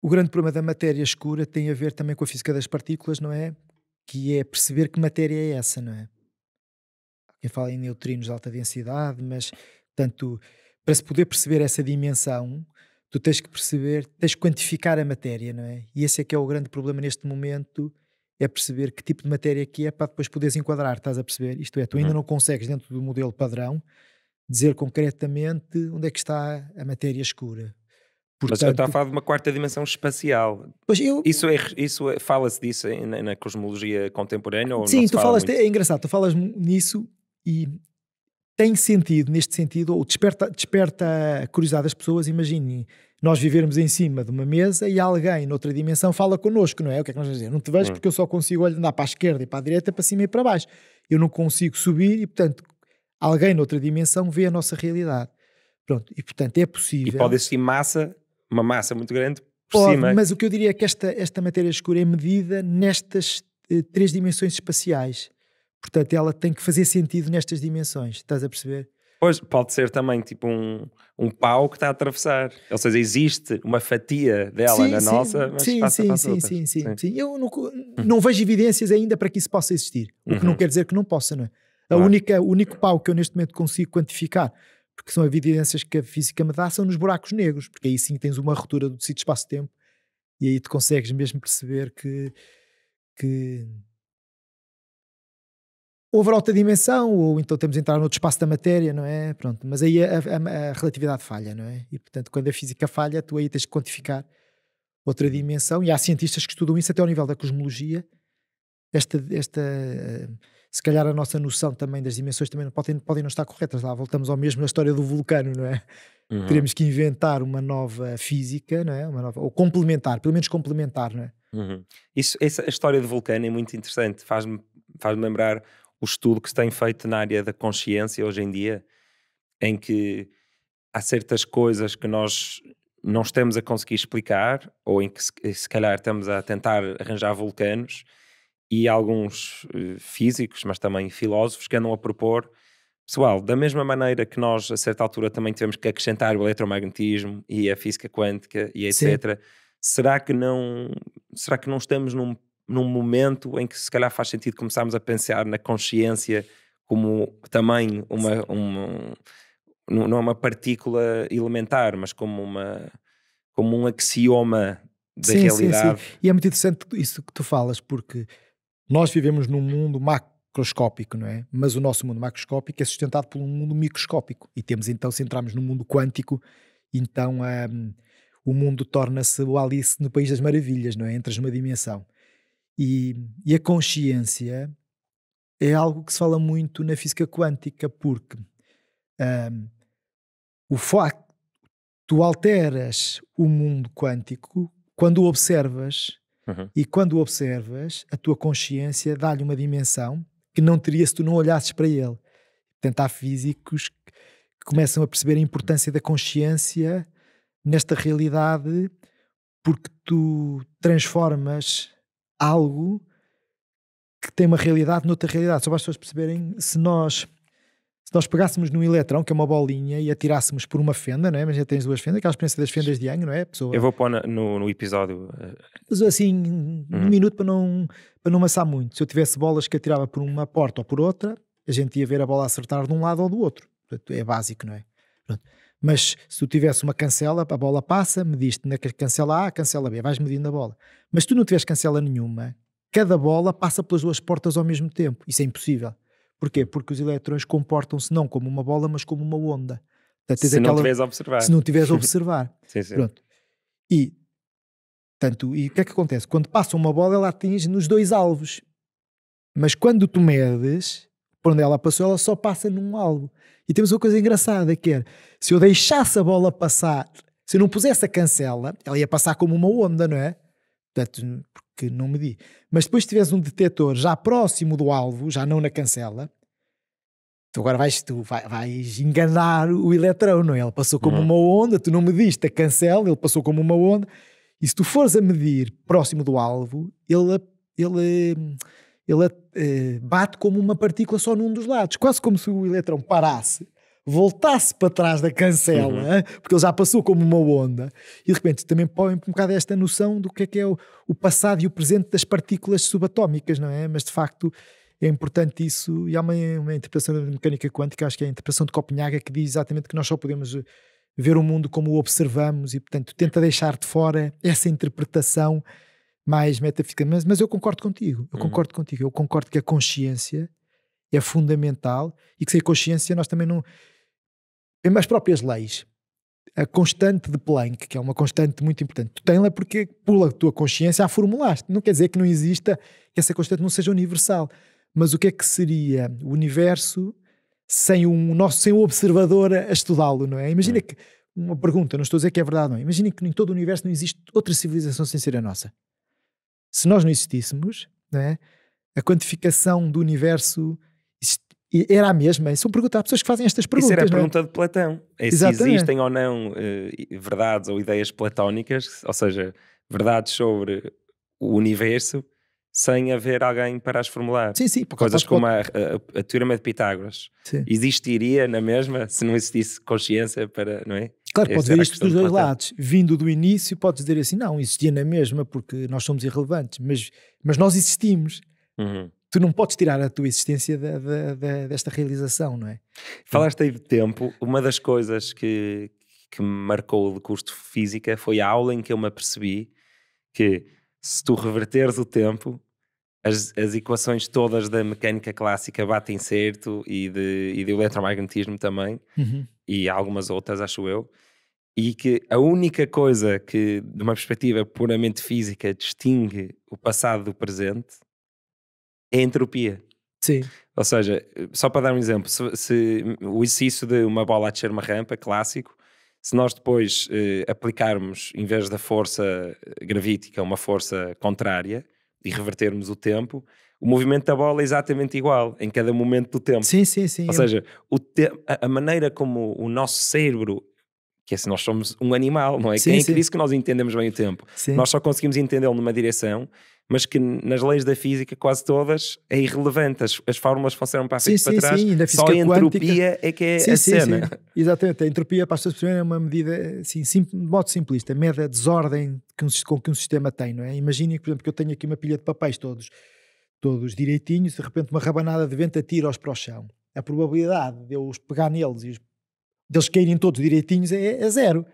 B: o grande problema da matéria escura tem a ver também com a física das partículas, não é? Que é perceber que matéria é essa, não é? Quem fala em neutrinos de alta densidade, mas tanto para se poder perceber essa dimensão, tu tens que perceber, tens que quantificar a matéria, não é? E esse é que é o grande problema neste momento, é perceber que tipo de matéria que é para depois poderes enquadrar, estás a perceber? Isto é, tu ainda uhum. não consegues, dentro do modelo padrão, dizer concretamente onde é que está a matéria escura.
A: Portanto, Mas eu estava a falar de uma quarta dimensão espacial. Eu... Isso, é, isso é, fala-se disso na, na, cosmologia contemporânea? Ou Sim, tu fala falas, muito?
B: é engraçado, tu falas nisso e tem sentido neste sentido, ou desperta, desperta a curiosidade das pessoas, imaginem nós vivermos em cima de uma mesa e alguém noutra dimensão fala connosco, não é? O que é que nós vamos dizer? Não te vejo hum. porque eu só consigo andar para a esquerda e para a direita, para cima e para baixo. Eu não consigo subir e, portanto, alguém noutra dimensão vê a nossa realidade. Pronto, e portanto é possível. E pode
A: existir massa, uma massa muito grande por pode, cima. Mas
B: o que eu diria é que esta, esta matéria escura é medida nestas eh, três dimensões espaciais. Portanto, ela tem que fazer sentido nestas dimensões, estás a perceber?
A: Pois, pode ser também tipo um, um pau que está a atravessar. Ou seja, existe uma fatia dela sim, na sim, nossa, mas sim, passa sim, para as sim, sim,
B: sim, sim, sim. Eu não, hum. não vejo evidências ainda para que isso possa existir. O que não uhum. quer dizer que não possa, não é? A única, o único pau que eu neste momento consigo quantificar, porque são evidências que a física me dá, são nos buracos negros, porque aí sim tens uma ruptura do tecido espaço-tempo e aí tu consegues mesmo perceber que, que houver outra dimensão, ou então temos de entrar noutro espaço da matéria, não é? Pronto, mas aí a, a, a, relatividade falha, não é? E portanto, quando a física falha, tu aí tens de quantificar outra dimensão, e há cientistas que estudam isso até ao nível da cosmologia. Esta, esta se calhar a nossa noção também das dimensões também não podem, podem não estar corretas. Lá voltamos ao mesmo na história do vulcano, não é? Uhum. Teremos que inventar uma nova física, não é? Uma nova, ou complementar, pelo menos complementar, não é?
A: Uhum. Isso, essa, a história do vulcano é muito interessante, faz-me faz, -me, faz -me lembrar o estudo que se tem feito na área da consciência hoje em dia, em que há certas coisas que nós não estamos a conseguir explicar, ou em que se, eh, calhar estamos a tentar arranjar vulcanos, e alguns eh, físicos, mas também filósofos, que andam a propor. Pessoal, da mesma maneira que nós, a certa altura, também tivemos que acrescentar o eletromagnetismo e a física quântica e etc., Sim. será que não será que não estamos num num momento em que se calhar faz sentido começarmos a pensar na consciência como também uma, uma não é uma partícula elementar, mas como uma como um axioma da sim, realidade. Sim,
B: sim. E é muito interessante isso que tu falas, porque nós vivemos num mundo macroscópico, não é? Mas o nosso mundo macroscópico é sustentado por um mundo microscópico. E temos então, se entrarmos no mundo quântico, então um, o mundo torna-se o Alice no País das Maravilhas, não é? Entras numa dimensão. E, e a consciência é algo que se fala muito na física quântica, porque um, o facto tu alteras o mundo quântico quando o observas uhum. e quando o observas a tua consciência dá-lhe uma dimensão que não teria se tu não olhasses para ele. Portanto, há físicos que começam a perceber a importância da consciência nesta realidade porque tu transformas algo que tem uma realidade noutra realidade. Só para as pessoas perceberem, se nós se nós pegássemos num eletrão, que é uma bolinha, e atirássemos por uma fenda, não é? Mas já tens duas fendas, aquela experiência das fendas de Yang, não é? Pessoa... Eu
A: vou pôr no, no episódio. Eh,
B: Mas assim, uhum. um hum. minuto para não, para não amassar muito. Se eu tivesse bolas que atirava por uma porta ou por outra, a gente ia ver a bola acertar de um lado ou do outro. Portanto, é básico, não é? Pronto. Mas se tu tivesse uma cancela, a bola passa, mediste na cancela A, cancela B, vais medindo a bola. Mas tu não tiveres cancela nenhuma, cada bola passa pelas duas portas ao mesmo tempo. Isso é impossível. Porquê? Porque os eletrões comportam-se não como uma bola, mas como uma onda.
A: Portanto, se, aquela... não tiveres a observar. se não tiveres a observar. sim, sim. Pronto.
B: E, tanto, e o que é que acontece? Quando passa uma bola, ela atinge nos dois alvos. Mas quando tu medes, por onde ela passou, ela só passa num alvo. E temos uma coisa engraçada que é, se eu deixasse a bola passar, se eu não pusesse a cancela, ela ia passar como uma onda, não é? Portanto, porque não medi. Mas depois se tivesse um detetor já próximo do alvo, já não na cancela, tu agora vais, tu vai, vais enganar o eletrão, não é? Ele passou como uhum. uma onda, tu não mediste a cancela, ele passou como uma onda. E se tu fores a medir próximo do alvo, ele, ele ele eh, bate como uma partícula só num dos lados, quase como se o elétron parasse, voltasse para trás da cancela, uhum. porque ele já passou como uma onda. E de repente também põe um bocado esta noção do que é que é o, passado e o presente das partículas subatómicas, não é? Mas de facto é importante isso. E há uma, uma interpretação da mecânica quântica, acho que é a interpretação de Copenhaga, que diz exatamente que nós só podemos eh, ver o mundo como o observamos e, portanto, tenta deixar de fora essa interpretação mais metafísica, mas, mas eu concordo contigo, eu uhum. concordo contigo, eu concordo que a consciência é fundamental e que sem a consciência nós também não. É As próprias leis, a constante de Planck, que é uma constante muito importante, tu tens-la porque pula a tua consciência, a formulaste. Não quer dizer que não exista, que essa constante não seja universal. Mas o que é que seria o universo sem um nosso sem o observador a estudá-lo, não é? Imagina uhum. que uma pergunta, não estou a dizer que é verdade, não. É? Imagina que em todo o universo não existe outra civilização sem ser a nossa se nós não existíssemos, não é? a quantificação do universo era a mesma? São é perguntas, há pessoas que fazem estas perguntas. Isso era a é? pergunta
A: é? de Platão. É se existem ou não uh, verdades ou ideias platónicas, ou seja, verdades sobre o universo sem haver alguém para as formular. Sim, sim. Coisas como pode... A, a, a, teorema de Pitágoras. Sim. Existiria na mesma se não existisse consciência para, não é? Claro, pode ver isto dos dois
B: lados. Vindo do início, podes dizer assim: não, existia na mesma, porque nós somos irrelevantes, mas, mas nós existimos. Uhum. Tu não podes tirar a tua existência da, da, da, desta realização, não é?
A: Falaste aí de tempo. Uma das coisas que, que me marcou de curso de física foi a aula em que eu me apercebi que se tu reverteres o tempo, as, as, equações todas da mecânica clássica batem certo e de, e de eletromagnetismo também. Uhum e algumas outras, acho eu, e que a única coisa que, de uma perspectiva puramente física, distingue o passado do presente é a entropia. Sim. Ou seja, só para dar um exemplo, se, se o exercício de uma bola a descer uma rampa, clássico, se nós depois eh, aplicarmos, em vez da força gravítica, uma força contrária e revertermos o tempo, o movimento da bola é exatamente igual em cada momento do tempo. Sim, sim, sim. Ou seja, a, a maneira como o nosso cérebro que é se nós somos um animal, não é? Sim, Quem é que disse que nós entendemos bem o tempo? Sim. Nós só conseguimos entendê-lo numa direção, mas que nas leis da física quase todas é irrelevante. As, as fórmulas funcionam para frente sim, para trás. Sim, sim, só a entropia
B: é que é a cena. Exatamente. A entropia, para as pessoas perceberem, é uma medida, assim, sim, de modo simplista, mede a desordem que um, com que um sistema tem, não é? Imaginem, por exemplo, que eu tenho aqui uma pilha de papéis todos todos direitinhos, de repente uma rabanada de vento atira-os para o chão. A probabilidade de eu os pegar neles e os, deles caírem todos direitinhos é, é zero.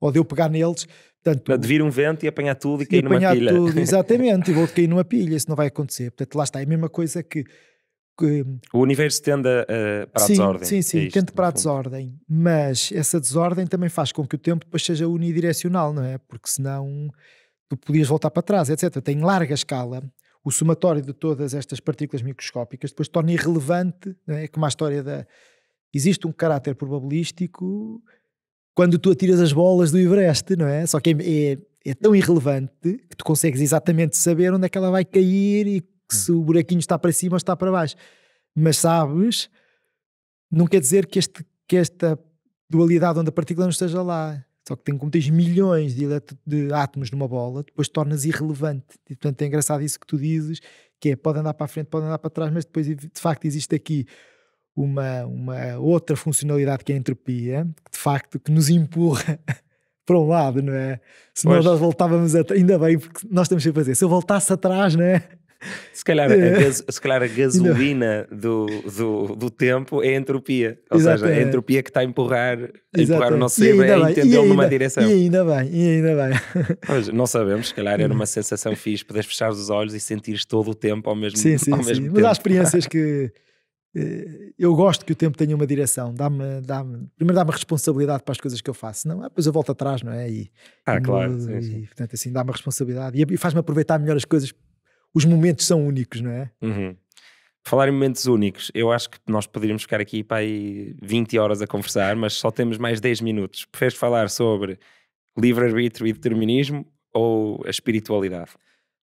B: Ou de eu pegar neles. Portanto, de
A: vir um vento e apanhar tudo e cair e numa apanhar pilha. Tudo,
B: exatamente, e vou cair numa pilha, isso não vai acontecer. Portanto, lá está, é a mesma coisa que.
A: que o universo tende uh, para sim, a desordem. Sim, sim, é isto, tende para a
B: desordem. Mas essa desordem também faz com que o tempo depois seja unidirecional, não é? Porque senão tu podias voltar para trás, etc. Tem larga escala o somatório de todas estas partículas microscópicas depois torna irrelevante, não é? é? como a história da. Existe um caráter probabilístico quando tu atiras as bolas do Everest, não é? Só que é, é, é tão irrelevante que tu consegues exatamente saber onde é que ela vai cair e se o buraquinho está para cima ou está para baixo. Mas sabes, não quer dizer que, este, que esta dualidade onde a partícula não esteja lá. Só que tem como tens milhões de, de átomos numa bola, depois tornas irrelevante. E, portanto, é engraçado isso que tu dizes, que é pode andar para a frente, pode andar para trás, mas depois de facto existe aqui uma, uma outra funcionalidade que é a entropia, que de facto que nos empurra para um lado, não é? Se nós voltávamos atrás, ainda bem, porque nós estamos que a fazer, se eu voltasse atrás, não é?
A: Se calhar, é. a, se calhar a é. gasolina do, do, do, tempo é a entropia. Ou Exato, seja, é. a entropia que está a empurrar, a empurrar o nosso cérebro a é entender numa direção. E
B: ainda bem, e ainda bem.
A: Mas não sabemos, se calhar era uma uhum. sensação fixe, poderes fechar os olhos e sentir todo o tempo ao mesmo, sim, sim, ao sim. Mas há
B: experiências que eh, eu gosto que o tempo tenha uma direção, dá-me, dá-me, primeiro dá-me responsabilidade para as coisas que eu faço, não, é ah, depois eu volto atrás, não é? E, ah, e claro. Mudo, sim, sim. E, portanto, assim, dá-me responsabilidade e faz-me aproveitar melhor as coisas os momentos são únicos, não é?
A: Uhum. Falar em momentos únicos, eu acho que nós poderíamos ficar aqui para aí 20 horas a conversar, mas só temos mais 10 minutos. Preferes falar sobre livre-arbítrio e determinismo ou a espiritualidade?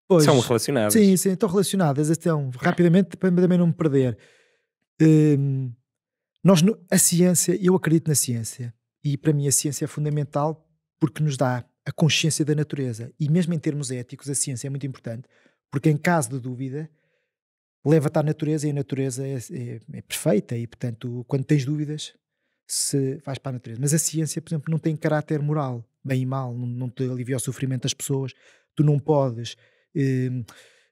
A: Pois, São relacionadas. Sim,
B: sim, estão relacionadas. Então, rapidamente, para também não me perder. Hum, nós, a ciência, eu acredito na ciência. E para mim a ciência é fundamental porque nos dá a consciência da natureza. E mesmo em termos éticos, a ciência é muito importante porque em caso de dúvida leva-te à natureza e a natureza é, é, é, perfeita e, portanto, quando tens dúvidas, se vais para a natureza. Mas a ciência, por exemplo, não tem caráter moral, bem e mal, não, não te alivia o sofrimento das pessoas, tu não podes eh,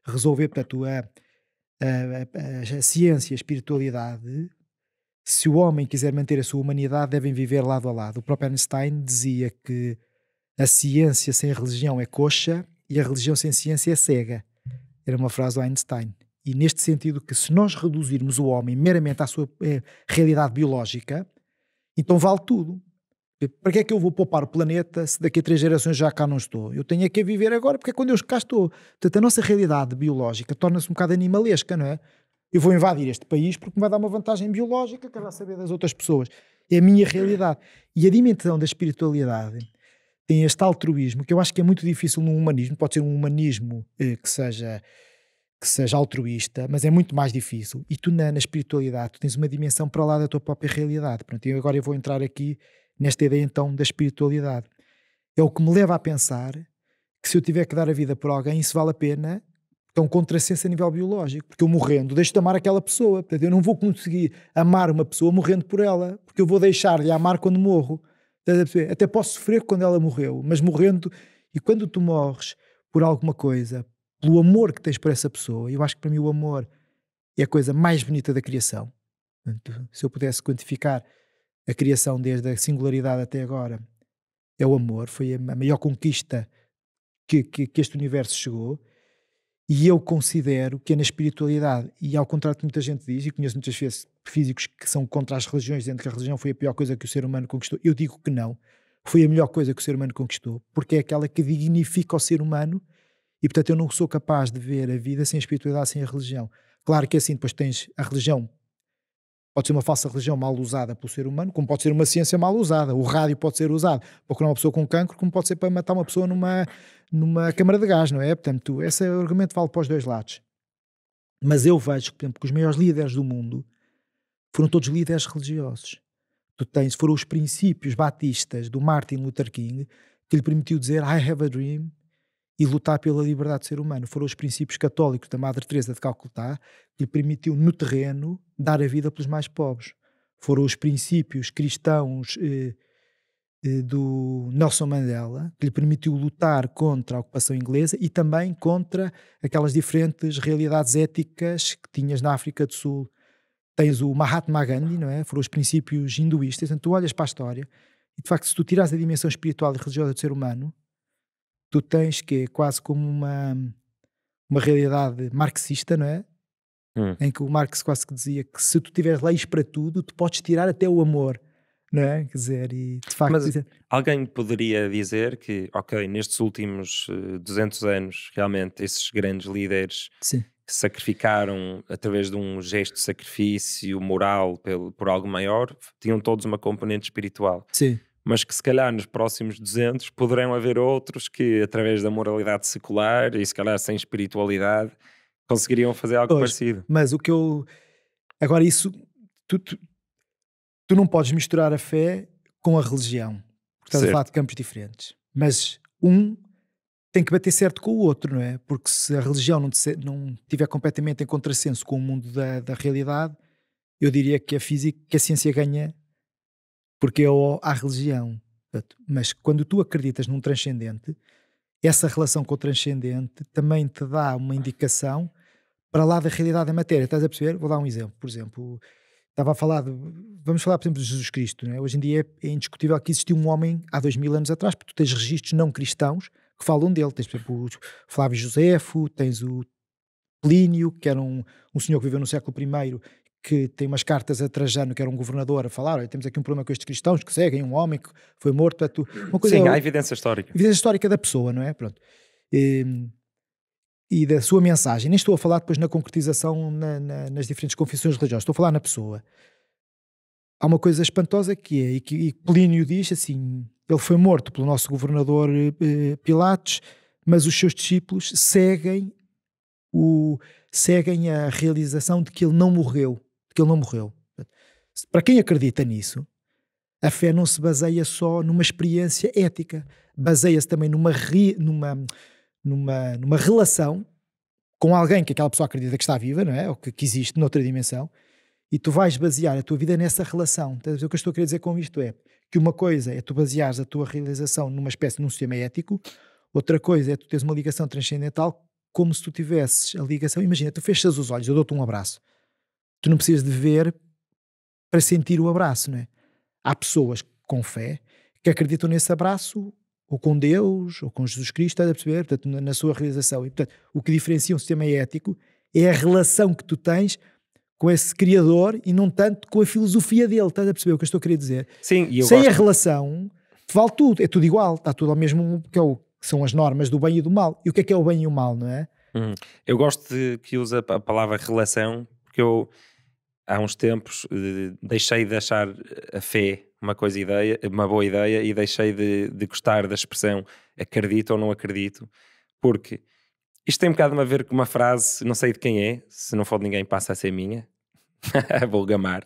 B: resolver, portanto, a, a, a, a ciência, a espiritualidade, se o homem quiser manter a sua humanidade, devem viver lado a lado. O próprio Einstein dizia que a ciência sem religião é coxa e a religião sem ciência é cega. Era uma frase do Einstein. E neste sentido que se nós reduzirmos o homem meramente à sua eh, realidade biológica, então vale tudo. Eh, para que é que eu vou poupar o planeta se daqui a três gerações já cá não estou? Eu tenho aqui é que viver agora, porque é quando eu cá estou. Portanto, a nossa realidade biológica torna-se um bocado animalesca, não é? Eu vou invadir este país porque me vai dar uma vantagem biológica, quero saber das outras pessoas. É a minha realidade. E a dimensão da espiritualidade tem este altruísmo, que eu acho que é muito difícil num humanismo, pode ser um humanismo eh, que seja que seja altruísta, mas é muito mais difícil. E tu na, na espiritualidade, tu tens uma dimensão para lá da tua própria realidade. Pronto, e agora eu vou entrar aqui nesta ideia então da espiritualidade. É o que me leva a pensar que se eu tiver que dar a vida por alguém, isso vale a pena é um contrassenso a nível biológico, porque eu morrendo deixo de amar aquela pessoa. Portanto, eu não vou conseguir amar uma pessoa morrendo por ela, porque eu vou deixar de amar quando morro. Até posso sofrer quando ela morreu, mas morrendo, e quando tu morres por alguma coisa, pelo amor que tens por essa pessoa, eu acho que para mim o amor é a coisa mais bonita da criação. se eu pudesse quantificar a criação desde a singularidade até agora, é o amor, foi a maior conquista que, que, que este universo chegou. E eu considero que é na espiritualidade, e ao contrário do que muita gente diz, e conheço muitas vezes físicos que são contra as religiões, dentro que a religião foi a pior coisa que o ser humano conquistou. Eu digo que não. Foi a melhor coisa que o ser humano conquistou, porque é aquela que dignifica o ser humano e, portanto, eu não sou capaz de ver a vida sem a espiritualidade, sem a religião. Claro que é assim, depois tens a religião. Pode ser uma falsa religião mal usada pelo ser humano, como pode ser uma ciência mal usada. O rádio pode ser usado para curar uma pessoa com cancro, como pode ser para matar uma pessoa numa, numa câmara de gás, não é? Portanto, esse argumento vale para os dois lados. Mas eu vejo, por exemplo, que os maiores líderes do mundo foram todos líderes religiosos. Tu tens, foram os princípios batistas do Martin Luther King que lhe permitiu dizer I have a dream e lutar pela liberdade do ser humano. Foram os princípios católicos da Madre Teresa de Calcutá que lhe permitiu, no terreno, dar a vida pelos mais pobres. Foram os princípios cristãos eh, eh, do Nelson Mandela que lhe permitiu lutar contra a ocupação inglesa e também contra aquelas diferentes realidades éticas que tinhas na África do Sul, tens o Mahatma Gandhi, não é? Foram os princípios hinduístas. Então, tu olhas para a história e, de facto, se tu tiras a dimensão espiritual e religiosa do ser humano, tu tens que é quase como uma, uma realidade marxista, não é? Hum. Em que o Marx quase que dizia que se tu tiveres leis para tudo, tu podes tirar até o amor, não é? Quer dizer, e de facto. Mas dizer...
A: É alguém poderia dizer que, ok, nestes últimos 200 eh, anos, realmente, esses grandes líderes. Sim que sacrificaram através de um gesto de sacrifício moral pelo, por algo maior, tinham todos uma componente espiritual. Sim. Mas que se calhar nos próximos 200 poderão haver outros que, através da moralidade secular e se calhar sem espiritualidade, conseguiriam fazer algo pois, parecido.
B: Mas o que eu. Agora, isso. Tu, tu, tu, não podes misturar a fé com a religião. Porque estás a falar de campos diferentes. Mas um tem que bater certo com o outro, não é? Porque se a religião não, não tiver completamente em contrassenso com o mundo da, da realidade, eu diria que a física, que a ciência ganha porque é a religião. Mas quando tu acreditas num transcendente, essa relação com o transcendente também te dá uma indicação para lá da realidade da matéria. Estás a perceber? Vou dar um exemplo. Por exemplo, estava a falar de. Vamos falar, por exemplo, de Jesus Cristo. Não é? Hoje em dia é, é indiscutível que existiu um homem há dois mil anos atrás, porque tu tens registros não cristãos que falam dele. Tens, por exemplo, o Flávio Josefo, tens o Plínio, que era um, um senhor que viveu no século I que tem umas cartas a Trajano, que era um governador, a falar: olha, temos aqui um problema com estes cristãos que seguem um homem que foi morto. É uma coisa, Sim, há é
A: evidência histórica.
B: Evidência histórica da pessoa, não é? Pronto. E, ehm, e da sua mensagem. Nem estou a falar depois na concretização na, na, nas diferentes confissões religiosas, estou a falar na pessoa. Há uma coisa espantosa que é, e que Plínio diz assim: ele foi morto pelo nosso governador eh, eh, Pilatos, mas os seus discípulos seguem, o, seguem a realização de que ele não morreu, de que ele não morreu. Para quem acredita nisso, a fé não se baseia só numa experiência ética, baseia-se também numa, numa, numa, numa relação com alguém que aquela pessoa acredita que está viva, não é? Ou que, que existe noutra dimensão, e tu vais basear a tua vida nessa relação. o que eu estou a querer dizer com isto é que uma coisa é tu baseares a tua realização numa espécie, num sistema ético, outra coisa é tu teres uma ligação transcendental como se tu tivesses a ligação, imagina, tu fechas os olhos, eu dou-te um abraço. Tu não precisas de ver para sentir o abraço, não é? Há pessoas com fé que acreditam nesse abraço ou com Deus, ou com Jesus Cristo, estás a perceber? Portanto, na, na sua realização. E, portanto, o que diferencia um sistema ético é a relação que tu tens com esse criador e não tanto com a filosofia dele. Estás a perceber o que eu estou a querer dizer?
A: Sim, e eu Sem gosto. a
B: relação, vale tudo, é tudo igual, está tudo ao mesmo que, é o, que são as normas do bem e do mal. E o que é que é o bem e o mal, não é?
A: Hum. Eu gosto de, que usa a palavra relação, porque eu há uns tempos eh, deixei de achar a fé uma coisa ideia, uma boa ideia e deixei de, de gostar da expressão acredito ou não acredito, porque isto tem um bocado a ver com uma frase, não sei de quem é, se não for de ninguém passa a ser minha. Vou gamar.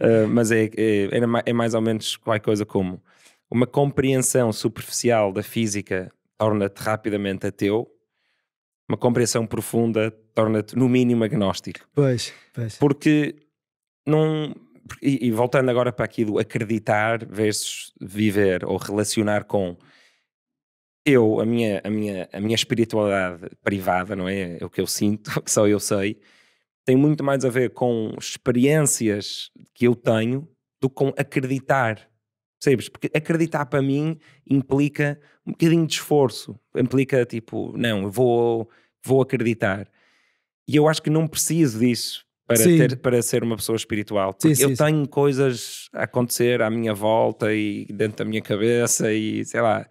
A: uh, mas é, é, é, é, mais ou menos qualquer coisa como uma compreensão superficial da física torna-te rapidamente ateu, uma compreensão profunda torna-te, no mínimo, agnóstico.
B: Pois, pois.
A: Porque não. E, e voltando agora para aquilo acreditar versus viver ou relacionar com eu, a minha, a, minha, a minha espiritualidade privada, não é? É o que eu sinto, que só eu sei, tem muito mais a ver com experiências que eu tenho do que com acreditar. Percebes? Porque acreditar para mim implica um bocadinho de esforço, implica tipo, não, eu vou, vou acreditar. E eu acho que não preciso disso para, ter, para ser uma pessoa espiritual. Porque sim, sim, eu tenho coisas a acontecer à minha volta e dentro da minha cabeça e sei lá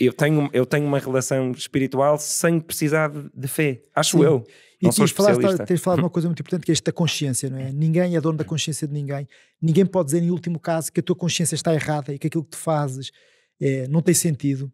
A: eu tenho, eu tenho uma relação espiritual sem precisar de fé, acho Sim. eu. e tens falado, tens
B: falado uma coisa muito importante que é esta consciência, não é? Ninguém é dono da consciência de ninguém. Ninguém pode dizer, em último caso, que a tua consciência está errada e que aquilo que tu fazes é, não tem sentido,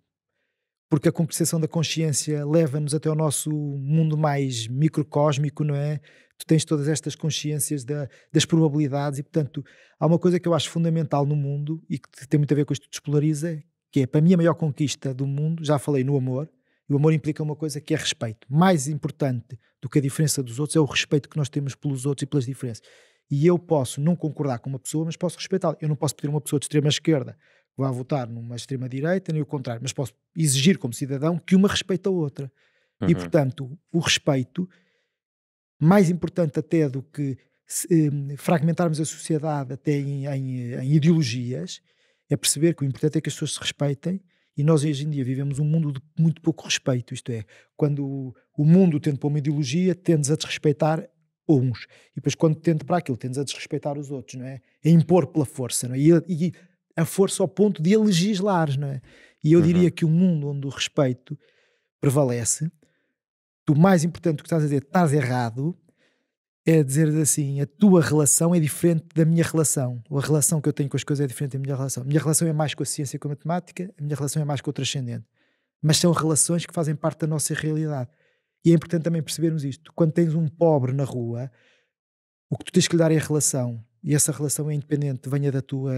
B: porque a compreensão da consciência leva-nos até o nosso mundo mais microcósmico, não é? Tu tens todas estas consciências da, das probabilidades e, portanto, há uma coisa que eu acho fundamental no mundo e que tem muito a ver com isto que despolariza, que é para mim a maior conquista do mundo, já falei no amor, e o amor implica uma coisa que é respeito. Mais importante do que a diferença dos outros é o respeito que nós temos pelos outros e pelas diferenças. E eu posso não concordar com uma pessoa, mas posso respeitá-la. Eu não posso pedir uma pessoa de extrema esquerda que vá votar numa extrema direita, nem o contrário, mas posso exigir como cidadão que uma respeite a outra. Uhum. E, portanto, o respeito, mais importante até do que se, eh, fragmentarmos a sociedade até em, em, em ideologias, é perceber que o importante é que as pessoas se respeitem e nós hoje em dia vivemos um mundo de muito pouco respeito, isto é, quando o mundo tende para uma ideologia, tendes a desrespeitar uns, e depois quando tende para aquilo, tendes a desrespeitar os outros, não é? A é impor pela força, não é? E, e a força ao ponto de a legislares, não é? E eu uhum. diria que o um mundo onde o respeito prevalece, o mais importante que estás a dizer, estás errado, é dizer assim: a tua relação é diferente da minha relação. Ou a relação que eu tenho com as coisas é diferente da minha relação. A minha relação é mais com a ciência e com a matemática, a minha relação é mais com o transcendente. Mas são relações que fazem parte da nossa realidade. E é importante também percebermos isto. Quando tens um pobre na rua, o que tu tens que lhe dar é a relação. E essa relação é independente, venha da tua,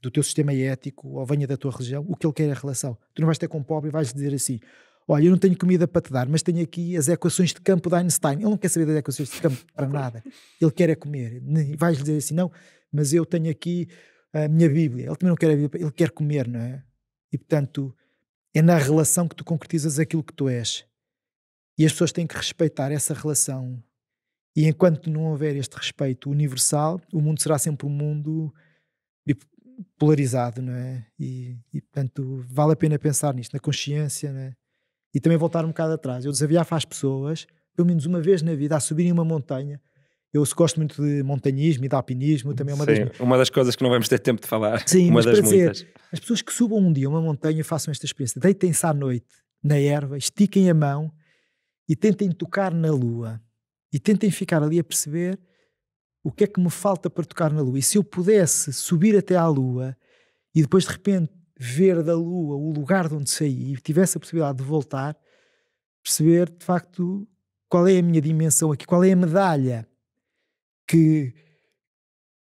B: do teu sistema ético ou venha da tua religião, o que ele quer é a relação. Tu não vais ter com um pobre e vais dizer assim: olha, eu não tenho comida para te dar, mas tenho aqui as equações de campo de Einstein. Ele não quer saber das equações de campo para nada. Ele quer é comer. Vais lhe dizer assim, não, mas eu tenho aqui a minha Bíblia. Ele também não quer a Bíblia, ele quer comer, não é? E portanto, é na relação que tu concretizas aquilo que tu és. E as pessoas têm que respeitar essa relação. E enquanto não houver este respeito universal, o mundo será sempre um mundo polarizado, não é? E, e portanto, vale a pena pensar nisto, na consciência, não é? e também voltar um bocado atrás. Eu desafiava as pessoas, pelo menos uma vez na vida, a subirem uma montanha. Eu gosto muito de montanhismo e de alpinismo, também é uma, Sim, das...
A: uma das coisas que não vamos ter tempo de falar. Sim, uma mas das para muitas. Dizer,
B: as pessoas que subam um dia uma montanha façam esta experiência. Deitem-se à noite na erva, estiquem a mão e tentem tocar na lua. E tentem ficar ali a perceber o que é que me falta para tocar na lua. E se eu pudesse subir até à lua e depois de repente ver da Lua o lugar de onde saí e tivesse a possibilidade de voltar, perceber de facto qual é a minha dimensão aqui, qual é a medalha que,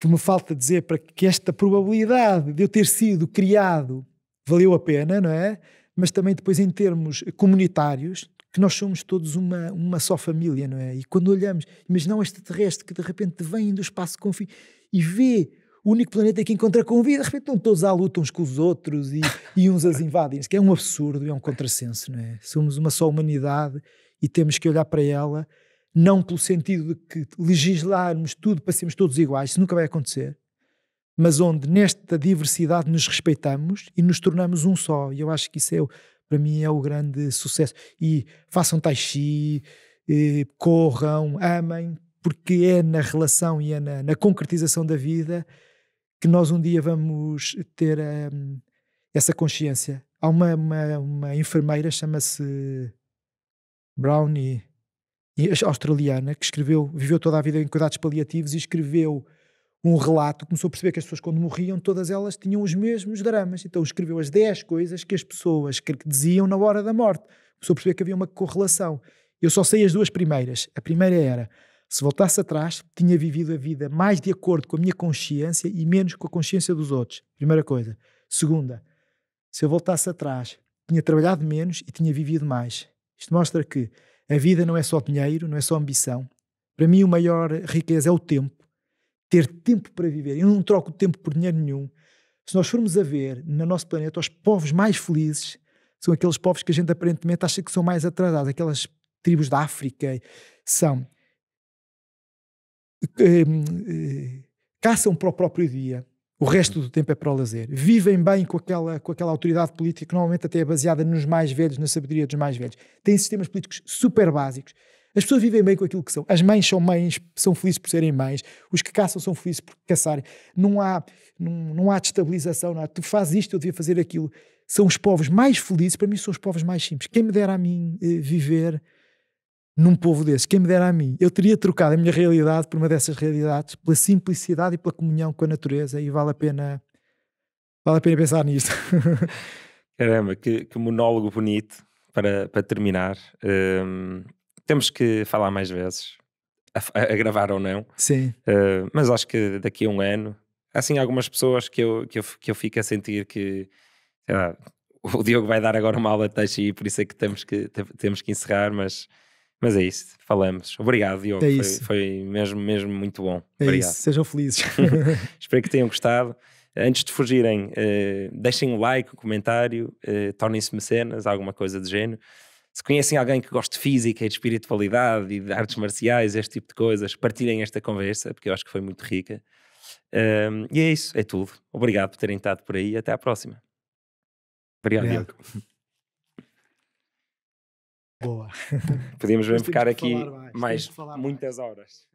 B: que me falta dizer para que esta probabilidade de eu ter sido criado valeu a pena, não é? Mas também depois em termos comunitários, que nós somos todos uma, uma só família, não é? E quando olhamos, não este extraterrestre que de repente vem do espaço confim e vê o único planeta que encontra com vida, de repente estão todos à luta uns com os outros e, e uns as invadem. Isso é um absurdo, é um contrassenso, não é? Somos uma só humanidade e temos que olhar para ela, não pelo sentido de que legislarmos tudo para sermos todos iguais, isso nunca vai acontecer, mas onde nesta diversidade nos respeitamos e nos tornamos um só. E eu acho que isso é, para mim é o grande sucesso. E façam tai chi, eh, corram, amem, porque é na relação e é na, na concretização da vida que nós um dia vamos ter um, essa consciência. Há uma, uma, uma enfermeira, chama-se Brownie, australiana, que escreveu, viveu toda a vida em cuidados paliativos e escreveu um relato, começou a perceber que as pessoas quando morriam, todas elas tinham os mesmos dramas. Então escreveu as 10 coisas que as pessoas que diziam na hora da morte. Começou a perceber que havia uma correlação. Eu só sei as duas primeiras. A primeira era se voltasse atrás, tinha vivido a vida mais de acordo com a minha consciência e menos com a consciência dos outros. Primeira coisa. Segunda, se eu voltasse atrás, tinha trabalhado menos e tinha vivido mais. Isto mostra que a vida não é só dinheiro, não é só ambição. Para mim, a maior riqueza é o tempo. Ter tempo para viver. Eu não troco tempo por dinheiro nenhum. Se nós formos a ver no nosso planeta, os povos mais felizes são aqueles povos que a gente aparentemente acha que são mais atrasados. Aquelas tribos da África são eh, eh, caçam para o próprio dia. O uhum. resto do tempo é para o lazer. Vivem bem com aquela, com aquela autoridade política que normalmente até é baseada nos mais velhos, na sabedoria dos mais velhos. Têm sistemas políticos super básicos. As pessoas vivem bem com aquilo que são. As mães são mães, são felizes por serem mães. Os que caçam são felizes por caçarem. Não há, não, não há destabilização. Não há, tu fazes isto, eu devia fazer aquilo. São os povos mais felizes. Para mim, são os povos mais simples. Quem me dera a mim eh, viver num povo desse. Quem me dera a mim, eu teria trocado a minha realidade por uma dessas realidades, pela simplicidade e pela comunhão com a natureza, e vale a pena, vale a pena pensar nisto.
A: Caramba, que, que, monólogo bonito para, para terminar. Um, temos que falar mais vezes, a, a gravar ou não. Sim. Uh, mas acho que daqui a um ano, assim algumas pessoas que eu, que eu, que eu fico a sentir que, sei lá, o Diogo vai dar agora uma aula de texto e por isso é que temos que, temos que encerrar, mas mas é isso, falamos. Obrigado, Diogo. É foi, foi, mesmo, mesmo muito bom. É Obrigado. Isso.
B: Sejam felizes.
A: Espero que tenham gostado. Antes de fugirem, eh, deixem um like, um comentário, eh, tornem-se mecenas, alguma coisa de género. Se conhecem alguém que gosta de física e de espiritualidade e de artes marciais, este tipo de coisas, partilhem esta conversa, porque eu acho que foi muito rica. Um, e é isso, é tudo. Obrigado por terem estado por aí. Até à próxima. Obrigado. Obrigado. Diogo.
B: Boa. Podíamos bem ficar aqui mais,
A: mais muitas horas.